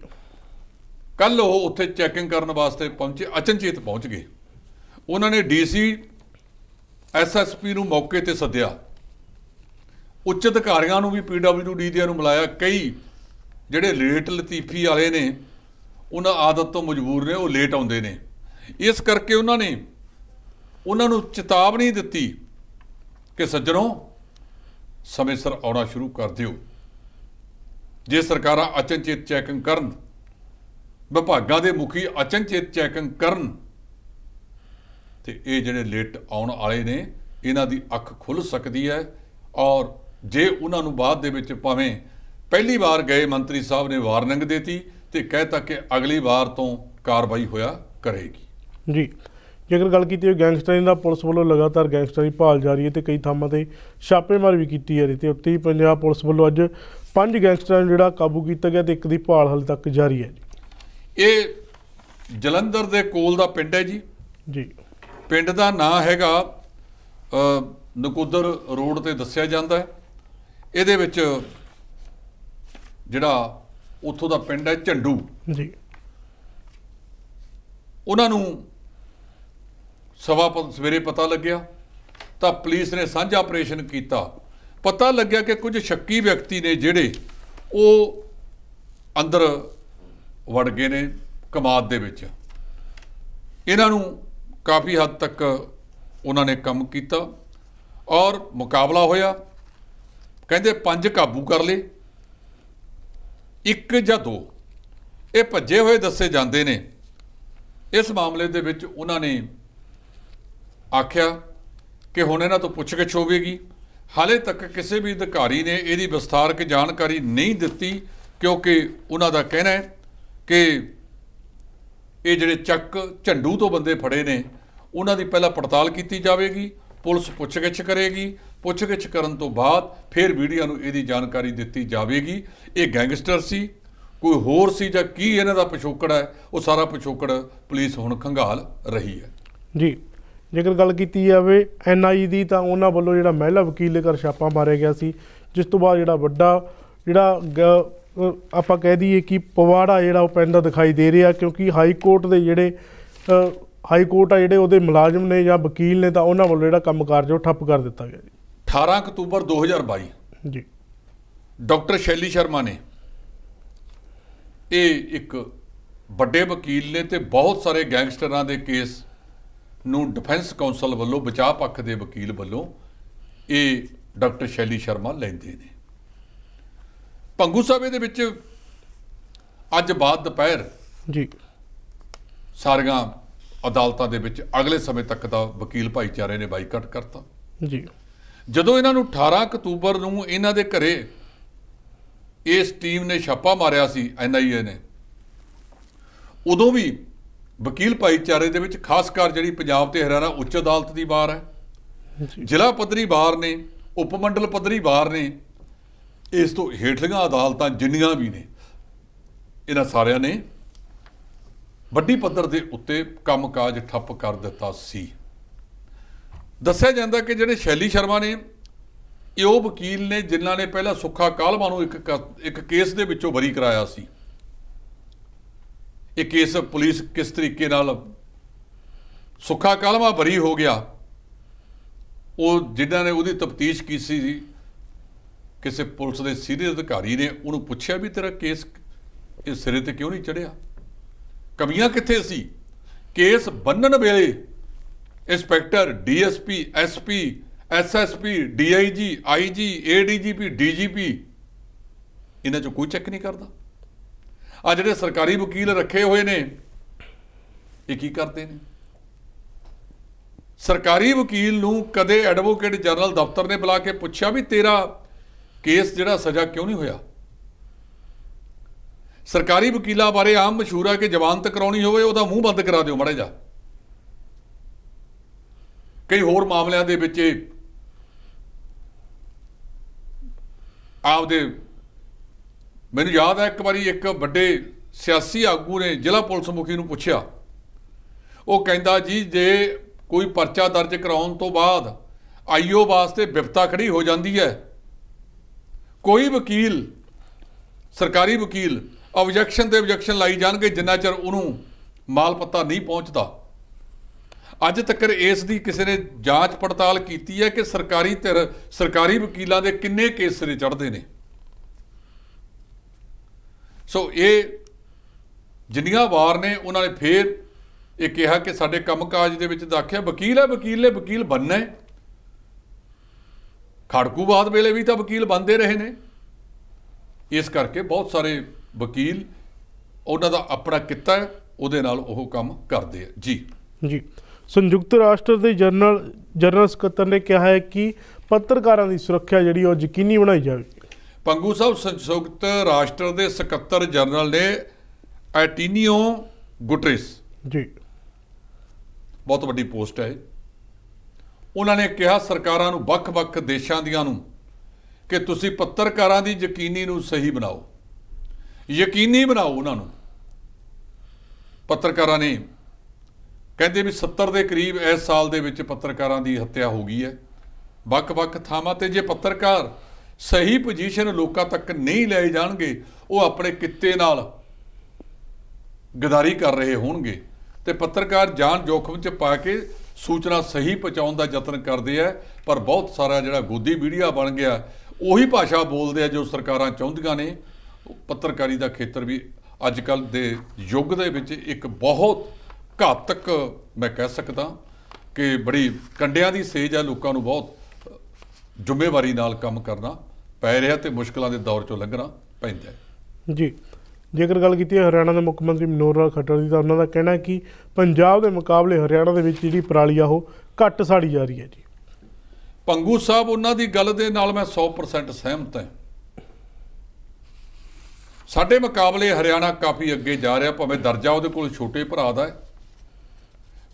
ਕੱਲ ਉਹ ਉੱਥੇ ਚੈਕਿੰਗ ਕਰਨ ਵਾਸਤੇ ਪਹੁੰਚੇ ਅਚਨਚੇਤ ਪਹੁੰਚ ਗਏ ਉਹਨਾਂ ਨੇ ਡੀਸੀ ਐਸਐਸਪੀ ਨੂੰ ਮੌਕੇ ਤੇ ਸੱਦਿਆ ਉੱਚ ਅਧਿਕਾਰੀਆਂ ਨੂੰ ਵੀ ਪੀਡਬਲਯੂਡੀ ਦੇ ਨੂੰ ਬੁਲਾਇਆ ਕਈ ਜਿਹੜੇ ਲੇਟ ਲਤੀਫੀ ਵਾਲੇ ਨੇ ਉਹਨਾਂ ਆਦਤ ਤੋਂ ਮਜਬੂਰ ਨੇ ਉਹ ਲੇਟ ਆਉਂਦੇ ਨੇ ਇਸ ਕਰਕੇ ਉਹਨਾਂ ਨੇ ਉਹਨਾਂ ਨੂੰ ਚੇਤਾਵਨੀ ਦਿੱਤੀ ਕਿ ਸੱਜਣੋ ਸਮੇਂ ਸਿਰ ਆਉਣਾ ਸ਼ੁਰੂ ਕਰ ਦਿਓ ਜੇ ਸਰਕਾਰਾਂ ਅਚਨਚੇਤ ਚੈਕਿੰਗ ਕਰਨ ਵਿਭਾਗਾਂ ਦੇ ਮੁਖੀ ਅਚਨਚੇਤ ਚੈਕਿੰਗ ਕਰਨ ਤੇ ਇਹ ਜਿਹੜੇ ਲੇਟ ਆਉਣ ਵਾਲੇ ਨੇ ਇਹਨਾਂ ਦੀ ਅੱਖ ਖੁੱਲ ਸਕਦੀ ਹੈ ਔਰ ਜੇ ਉਹਨਾਂ ਨੂੰ ਬਾਅਦ ਦੇ ਵਿੱਚ ਪਾਵੇਂ ਪਹਿਲੀ ਵਾਰ ਗਏ ਮੰਤਰੀ ਸਾਹਿਬ ਨੇ ਵਾਰਨਿੰਗ ਦਿੱਤੀ ਤੇ ਕਹਿਤਾ ਕਿ ਅਗਲੀ ਵਾਰ ਤੋਂ ਕਾਰਵਾਈ ਹੋਇਆ ਕਰੇਗੀ ਜੀ ਜੇਕਰ ਗੱਲ ਕੀਤੀ ਹੋਵੇ ਗੈਂਗਸਟਰਾਂ ਦਾ ਪੁਲਿਸ ਵੱਲੋਂ ਲਗਾਤਾਰ ਗੈਂਗਸਟਰਾਂ ਦੀ ਭਾਲ ਜਾਰੀ ਹੈ ਤੇ ਕਈ ਥਾਵਾਂ ਤੇ ਛਾਪੇਮਾਰੀ ਵੀ ਕੀਤੀ ਜਾ ਰਹੀ ਤੇ ਉੱਤੇ ਪੰਜਾਬ ਪੁਲਿਸ ਵੱਲੋਂ ਅੱਜ ਪੰਜ ਗੈਂਗਸਟਰਾਂ ਨੂੰ ਜਿਹੜਾ ਕਾਬੂ ਕੀਤਾ ਗਿਆ ਤੇ ਇੱਕ ਦੀ ਭਾਲ ਹਾਲ ਤੱਕ ਜਾਰੀ ਹੈ ਜੀ ਇਹ ਜਲੰਧਰ ਦੇ ਕੋਲ ਦਾ ਪਿੰਡ ਹੈ ਜੀ ਜੀ ਪਿੰਡ ਦਾ ਨਾਂ ਹੈਗਾ ਨਕੁਦਰ ਰੋਡ ਤੇ ਦੱਸਿਆ ਜਾਂਦਾ ਹੈ ਇਹਦੇ ਵਿੱਚ ਜਿਹੜਾ ਉੱਥੋਂ ਦਾ ਪਿੰਡ ਹੈ ਝੰਡੂ ਜੀ ਉਹਨਾਂ ਨੂੰ ਸਵਾ ਸਵੇਰੇ ਪਤਾ ਲੱਗਿਆ ਤਾਂ ਪੁਲਿਸ ਨੇ ਸਾਂਝਾ ਆਪਰੇਸ਼ਨ ਕੀਤਾ ਪਤਾ ਲੱਗਿਆ ਕਿ ਕੁਝ ਸ਼ੱਕੀ ਵਿਅਕਤੀ ਨੇ ਜਿਹੜੇ ਉਹ ਅੰਦਰ ਵੜ ਗਏ ਨੇ ਕਮਾਦ ਦੇ ਵਿੱਚ ਇਹਨਾਂ ਨੂੰ ਕਾਫੀ ਹੱਦ ਤੱਕ ਉਹਨਾਂ ਨੇ ਕੰਮ ਕੀਤਾ ਔਰ ਮੁਕਾਬਲਾ ਹੋਇਆ ਕਹਿੰਦੇ ਪੰਜ ਕਾਬੂ ਕਰ ਲਏ ਇੱਕ ਜਾਂ ਦੋ ਇਹ ਭੱਜੇ ਹੋਏ ਦੱਸੇ ਜਾਂਦੇ ਨੇ ਇਸ ਮਾਮਲੇ ਦੇ ਵਿੱਚ ਉਹਨਾਂ ਨੇ ਆਖਿਆ ਕਿ ਹੁਣ ਇਹਨਾਂ ਤੋਂ ਪੁੱਛਗਿੱਛ ਹੋਵੇਗੀ ਹਾਲੇ ਤੱਕ ਕਿਸੇ ਵੀ ਅਧਿਕਾਰੀ ਨੇ ਇਹਦੀ ਵਿਸਥਾਰਕ ਜਾਣਕਾਰੀ ਨਹੀਂ ਦਿੱਤੀ ਕਿਉਂਕਿ ਉਹਨਾਂ ਦਾ ਕਹਿਣਾ ਹੈ ਕਿ ਇਹ ਜਿਹੜੇ ਚੱਕ ਝੰਡੂ ਤੋਂ ਬੰਦੇ ਫੜੇ ਨੇ ਉਹਨਾਂ ਦੀ ਪਹਿਲਾਂ ਪੜਤਾਲ ਕੀਤੀ ਜਾਵੇਗੀ ਪੁਲਿਸ ਪੁੱਛਗਿੱਛ ਕਰੇਗੀ ਪੁੱਛਗਿੱਛ ਕਰਨ ਤੋਂ ਬਾਅਦ ਫਿਰ ਮੀਡੀਆ ਨੂੰ ਇਹਦੀ ਜਾਣਕਾਰੀ ਦਿੱਤੀ ਜਾਵੇਗੀ ਇਹ ਗੈਂਗਸਟਰ ਸੀ ਕੋਈ ਹੋਰ ਸੀ ਜਾਂ ਕੀ ਇਹਨਾਂ ਦਾ ਪਿਛੋਕੜ ਹੈ ਉਹ ਸਾਰਾ ਪਿਛੋਕੜ ਪੁਲਿਸ ਹੁਣ ਖੰਗਾਲ ਰਹੀ ਹੈ ਜੀ ਜੇਕਰ ਗੱਲ ਕੀਤੀ ਜਾਵੇ ਐਨਆਈ ਦੀ ਤਾਂ ਉਹਨਾਂ ਵੱਲੋਂ ਜਿਹੜਾ ਮਹਿਲਾ ਵਕੀਲ ਕਰ ਛਾਪਾ ਮਾਰਿਆ ਗਿਆ ਸੀ ਜਿਸ ਤੋਂ ਬਾਅਦ ਜਿਹੜਾ ਵੱਡਾ ਜਿਹੜਾ ਆਪਾਂ ਕਹਿ ਦਈਏ ਕਿ ਪਵਾੜਾ ਜਿਹੜਾ ਉਹ ਪੈਂਦਾ ਦਿਖਾਈ ਦੇ ਰਿਹਾ ਕਿਉਂਕਿ ਹਾਈ ਕੋਰਟ ਦੇ ਜਿਹੜੇ ਹਾਈ ਕੋਰਟ ਆ ਜਿਹੜੇ ਉਹਦੇ ਮੁਲਾਜ਼ਮ ਨੇ ਜਾਂ ਵਕੀਲ ਨੇ ਤਾਂ ਉਹਨਾਂ ਵੱਲੋਂ ਜਿਹੜਾ ਕੰਮਕਾਰ ਜੋ ਠੱਪ ਕਰ ਦਿੱਤਾ ਗਿਆ ਜੀ 18 ਅਕਤੂਬਰ 2022 ਜੀ ਡਾਕਟਰ ਸ਼ੈਲੀ ਸ਼ਰਮਾ ਨੇ ਇਹ ਇੱਕ ਵੱਡੇ ਵਕੀਲ ਨੇ ਤੇ ਬਹੁਤ ਸਾਰੇ ਗੈਂਗਸਟਰਾਂ ਦੇ ਕੇਸ ਨੂੰ ਡਿਫੈਂਸ ਕਾਉਂਸਲ ਵੱਲੋਂ ਬਚਾਅ ਪੱਖ ਦੇ ਵਕੀਲ ਵੱਲੋਂ ਇਹ ਡਾਕਟਰ ਸ਼ੈਲੀ ਸ਼ਰਮਾ ਲੈਂਦੇ ਨੇ ਪੰਗੂ ਸਾਹਿਬ ਦੇ ਵਿੱਚ ਅੱਜ ਬਾਅਦ ਦੁਪਹਿਰ ਜੀ ਸਾਰੀਆਂ ਅਦਾਲਤਾਂ ਦੇ ਵਿੱਚ ਅਗਲੇ ਸਮੇਂ ਤੱਕ ਦਾ ਵਕੀਲ ਭਾਈਚਾਰੇ ਨੇ ਬਾਈਕਾਟ ਕਰਤਾ ਜੀ ਜਦੋਂ ਇਹਨਾਂ ਨੂੰ 18 ਅਕਤੂਬਰ ਨੂੰ ਇਹਨਾਂ ਦੇ ਘਰੇ ਇਸ ਟੀਮ ਨੇ ਛਾਪਾ ਮਾਰਿਆ ਸੀ ਐਨਆਈਏ ਨੇ ਉਦੋਂ ਵੀ ਵਕੀਲ ਭਾਈਚਾਰੇ ਦੇ ਵਿੱਚ ਖਾਸ ਕਰ ਜਿਹੜੀ ਪੰਜਾਬ ਤੇ ਹਰਿਆਣਾ ਉੱਚ ਅਦਾਲਤ ਦੀ ਬਾਰ ਹੈ ਜ਼ਿਲ੍ਹਾ ਪੱਧਰੀ ਬਾਰ ਨੇ ਉਪਮੰਡਲ ਪੱਧਰੀ ਬਾਰ ਨੇ ਇਸ ਤੋਂ ਹੇਠਲੀਆਂ ਅਦਾਲਤਾਂ ਜਿੰਨੀਆਂ ਵੀ ਨੇ ਇਹਨਾਂ ਸਾਰਿਆਂ ਨੇ ਵੱਡੀ ਪੱਧਰ ਦੇ ਉੱਤੇ ਕੰਮਕਾਜ ਠੱਪ ਕਰ ਦਿੱਤਾ ਸੀ ਦੱਸਿਆ ਜਾਂਦਾ ਕਿ ਜਿਹੜੇ ਸ਼ੈਲੀ ਸ਼ਰਮਾ ਨੇ ਇਹ ਉਹ ਵਕੀਲ ਨੇ ਜਿਨ੍ਹਾਂ ਨੇ ਪਹਿਲਾਂ ਸੁੱਖਾ ਕਾਲਵਾ ਨੂੰ ਇੱਕ ਇੱਕ ਕੇਸ ਦੇ ਵਿੱਚੋਂ ਬਰੀ ਕਰਾਇਆ ਸੀ ਇਹ ਕੇਸ ਪੁਲਿਸ ਕਿਸ ਤਰੀਕੇ ਨਾਲ ਸੁੱਖਾ ਕਲਮਾ ਭਰੀ ਹੋ ਗਿਆ ਉਹ ਜਿਨ੍ਹਾਂ ਨੇ ਉਹਦੀ ਤਫਤੀਸ਼ ਕੀਤੀ ਸੀ ਕਿਸੇ ਪੁਲਿਸ ਦੇ ਸੀਨੀਅਰ ਅਧਿਕਾਰੀ ਨੇ ਉਹਨੂੰ ਪੁੱਛਿਆ ਵੀ ਤੇਰਾ ਕੇਸ ਇਸ ਸਿਰੇ ਤੇ ਕਿਉਂ ਨਹੀਂ ਚੜਿਆ ਕਮੀਆਂ ਕਿੱਥੇ ਸੀ ਕੇਸ ਬੰਨਣ ਵੇਲੇ inspector DSP SP SSP DIG IG ADGP DGP ਇਹਨਾਂ ਚੋਂ ਕੋਈ ਚੈੱਕ ਨਹੀਂ ਕਰਦਾ ਆ ਜਿਹੜੇ ਸਰਕਾਰੀ ਵਕੀਲ ਰੱਖੇ ਹੋਏ ਨੇ ਇਹ ਕੀ ਕਰਦੇ ਨੇ ਸਰਕਾਰੀ ਵਕੀਲ ਨੂੰ ਕਦੇ ਐਡਵੋਕੇਟ ਜਨਰਲ ਦਫ਼ਤਰ ਨੇ ਬੁਲਾ ਕੇ ਪੁੱਛਿਆ ਵੀ ਤੇਰਾ ਕੇਸ ਜਿਹੜਾ ਸਜ਼ਾ ਕਿਉਂ ਨਹੀਂ ਹੋਇਆ ਸਰਕਾਰੀ ਵਕੀਲਾ ਬਾਰੇ ਆਮ ਮਸ਼ਹੂਰ ਹੈ ਕਿ ਜ਼ਮਾਨਤ ਕਰਾਉਣੀ ਹੋਵੇ ਉਹਦਾ ਮੂੰਹ ਬੰਦ ਕਰਾ ਦਿਓ ਮੜੇ ਜਾ ਕਈ ਹੋਰ ਮਾਮਲਿਆਂ ਦੇ ਵਿੱਚ ਆਪਦੇ ਮੈਨੂੰ ਯਾਦ ਹੈ ਇੱਕ ਵਾਰੀ ਇੱਕ ਵੱਡੇ ਸਿਆਸੀ ਆਗੂ ਨੇ ਜ਼ਿਲ੍ਹਾ ਪੁਲਿਸ ਮੁਖੀ ਨੂੰ ਪੁੱਛਿਆ ਉਹ ਕਹਿੰਦਾ ਜੀ ਜੇ ਕੋਈ ਪਰਚਾ ਦਰਜ ਕਰਾਉਣ ਤੋਂ ਬਾਅਦ ਆਈਓ ਵਾਸਤੇ ਵਿਪਤਾ ਖੜੀ ਹੋ ਜਾਂਦੀ ਹੈ ਕੋਈ ਵਕੀਲ ਸਰਕਾਰੀ ਵਕੀਲ ਆਬਜੈਕਸ਼ਨ ਤੇ ਆਬਜੈਕਸ਼ਨ ਲਾਈ ਜਾਣਗੇ ਜਿੰਨਾ ਚਿਰ ਉਹਨੂੰ ਮਾਲ ਪੱਤਾ ਨਹੀਂ ਪਹੁੰਚਦਾ ਅੱਜ ਤੱਕਰ ਇਸ ਦੀ ਕਿਸੇ ਨੇ ਜਾਂਚ ਪੜਤਾਲ ਕੀਤੀ ਹੈ ਕਿ ਸਰਕਾਰੀ ਧਿਰ ਸਰਕਾਰੀ ਵਕੀਲਾਂ ਦੇ ਕਿੰਨੇ ਕੇਸ ਸਿਰੇ ਚੜਦੇ ਨੇ ਸੋ ਇਹ ਜਿੰਨੀਆਂ ਵਾਰ ਨੇ ਉਹਨਾਂ ਨੇ ਫੇਰ ਇਹ ਕਿਹਾ ਕਿ ਸਾਡੇ ਕੰਮਕਾਜ ਦੇ ਵਿੱਚ ਦਾਖਿਆ ਵਕੀਲ ਹੈ ਵਕੀਲ ਨੇ ਵਕੀਲ ਬੰਨਣਾ ਹੈ ਖੜਕੂਵਾਦ ਵੇਲੇ ਵੀ ਤਾਂ ਵਕੀਲ ਬੰਦੇ ਰਹੇ ਨੇ ਇਸ ਕਰਕੇ ਬਹੁਤ ਸਾਰੇ ਵਕੀਲ ਉਹਨਾਂ ਦਾ ਆਪਣਾ ਕਿੱਤਾ ਹੈ ਉਹਦੇ ਨਾਲ ਉਹ ਕੰਮ ਕਰਦੇ ਆ ਜੀ ਜੀ ਸੰਯੁਕਤ ਰਾਸ਼ਟਰ ਦੇ ਜਨਰਲ ਜਨਰਲ ਸਕੱਤਰ ਨੇ ਕਿਹਾ ਹੈ ਕਿ ਪੱਤਰਕਾਰਾਂ ਦੀ ਸੁਰੱਖਿਆ ਜਿਹੜੀ ਉਹ ਯਕੀਨੀ ਬਣਾਈ ਜਾਵੇ ਪੰਗੂ ਸਾਹਿਬ ਸੰਯੁਕਤ ਰਾਸ਼ਟਰ ਦੇ ਸਕੱਤਰ ਜਨਰਲ ਨੇ ਐਟੀਨੀਓ ਗੁਟਰੇਸ ਜੀ ਬਹੁਤ ਵੱਡੀ ਪੋਸਟ ਹੈ ਉਹਨਾਂ ਨੇ ਕਿਹਾ ਸਰਕਾਰਾਂ ਨੂੰ ਵੱਖ-ਵੱਖ ਦੇਸ਼ਾਂ ਦੀਆਂ ਨੂੰ ਕਿ ਤੁਸੀਂ ਪੱਤਰਕਾਰਾਂ ਦੀ ਯਕੀਨੀ ਨੂੰ ਸਹੀ ਬਣਾਓ ਯਕੀਨੀ ਬਣਾਓ ਉਹਨਾਂ ਨੂੰ ਪੱਤਰਕਾਰਾਂ ਨੇ ਕਹਿੰਦੇ ਵੀ 70 ਦੇ ਕਰੀਬ ਇਸ ਸਾਲ ਦੇ ਵਿੱਚ ਪੱਤਰਕਾਰਾਂ ਦੀ ਹੱਤਿਆ ਹੋ ਗਈ ਹੈ ਵੱਖ-ਵੱਖ ਥਾਵਾਂ ਤੇ ਜੇ ਪੱਤਰਕਾਰ ਸਹੀ ਪੋਜੀਸ਼ਨ ਲੋਕਾਂ ਤੱਕ ਨਹੀਂ ਲੈ ਜਾਣਗੇ ਉਹ ਆਪਣੇ ਕਿੱਤੇ ਨਾਲ ਗਦਾਰੀ ਕਰ ਰਹੇ ਹੋਣਗੇ ਤੇ ਪੱਤਰਕਾਰ ਜਾਨ ਜੋਖਮ 'ਚ ਪਾ ਕੇ ਸੂਚਨਾ ਸਹੀ ਪਹੁੰਚਾਉਣ ਦਾ ਯਤਨ ਕਰਦੇ ਆ ਪਰ ਬਹੁਤ ਸਾਰਾ ਜਿਹੜਾ ਗੋਦੀ ਮੀਡੀਆ ਬਣ ਗਿਆ ਉਹੀ ਭਾਸ਼ਾ ਬੋਲਦੇ ਆ ਜੋ ਸਰਕਾਰਾਂ ਚਾਹੁੰਦੀਆਂ ਨੇ ਪੱਤਰਕਾਰੀ ਦਾ ਖੇਤਰ ਵੀ ਅੱਜ ਕੱਲ ਦੇ ਯੁੱਗ ਦੇ ਵਿੱਚ ਇੱਕ ਬਹੁਤ ਘਾਤਕ ਮੈਂ ਕਹਿ ਸਕਦਾ ਕਿ ਬੜੀ ਕੰਡਿਆਂ ਦੀ ਸੇਜ ਆ ਲੋਕਾਂ ਨੂੰ ਬਹੁਤ ਜ਼ਿੰਮੇਵਾਰੀ ਨਾਲ ਕੰਮ ਕਰਨਾ ਪੈ ਰਿਹਾ ਤੇ ਮੁਸ਼ਕਲਾਂ ਦੇ ਦੌਰ ਚੋਂ ਲੰਘਣਾ ਪੈਂਦਾ ਹੈ ਜੀ ਜੇਕਰ ਗੱਲ ਕੀਤੀ ਹੈ ਹਰਿਆਣਾ ਦੇ ਮੁੱਖ ਮੰਤਰੀ ਮਨੋਹਰ ਲਾਲ ਖੱਟਰ ਦੀ ਤਾਂ ਉਹਨਾਂ ਦਾ ਕਹਿਣਾ ਕਿ ਪੰਜਾਬ ਦੇ ਮੁਕਾਬਲੇ ਹਰਿਆਣਾ ਦੇ ਵਿੱਚ ਜਿਹੜੀ ਪਰਾਲੀ ਆ ਉਹ ਘੱਟ ਸਾੜੀ ਜਾ ਰਹੀ ਹੈ ਜੀ ਪੰਗੂ ਸਾਹਿਬ ਉਹਨਾਂ ਦੀ ਗੱਲ ਦੇ ਨਾਲ ਮੈਂ 100% ਸਹਿਮਤ ਹਾਂ ਸਾਡੇ ਮੁਕਾਬਲੇ ਹਰਿਆਣਾ ਕਾਫੀ ਅੱਗੇ ਜਾ ਰਿਹਾ ਭਾਵੇਂ ਦਰਜਾ ਉਹਦੇ ਕੋਲ ਛੋਟੇ ਭਰਾ ਦਾ ਹੈ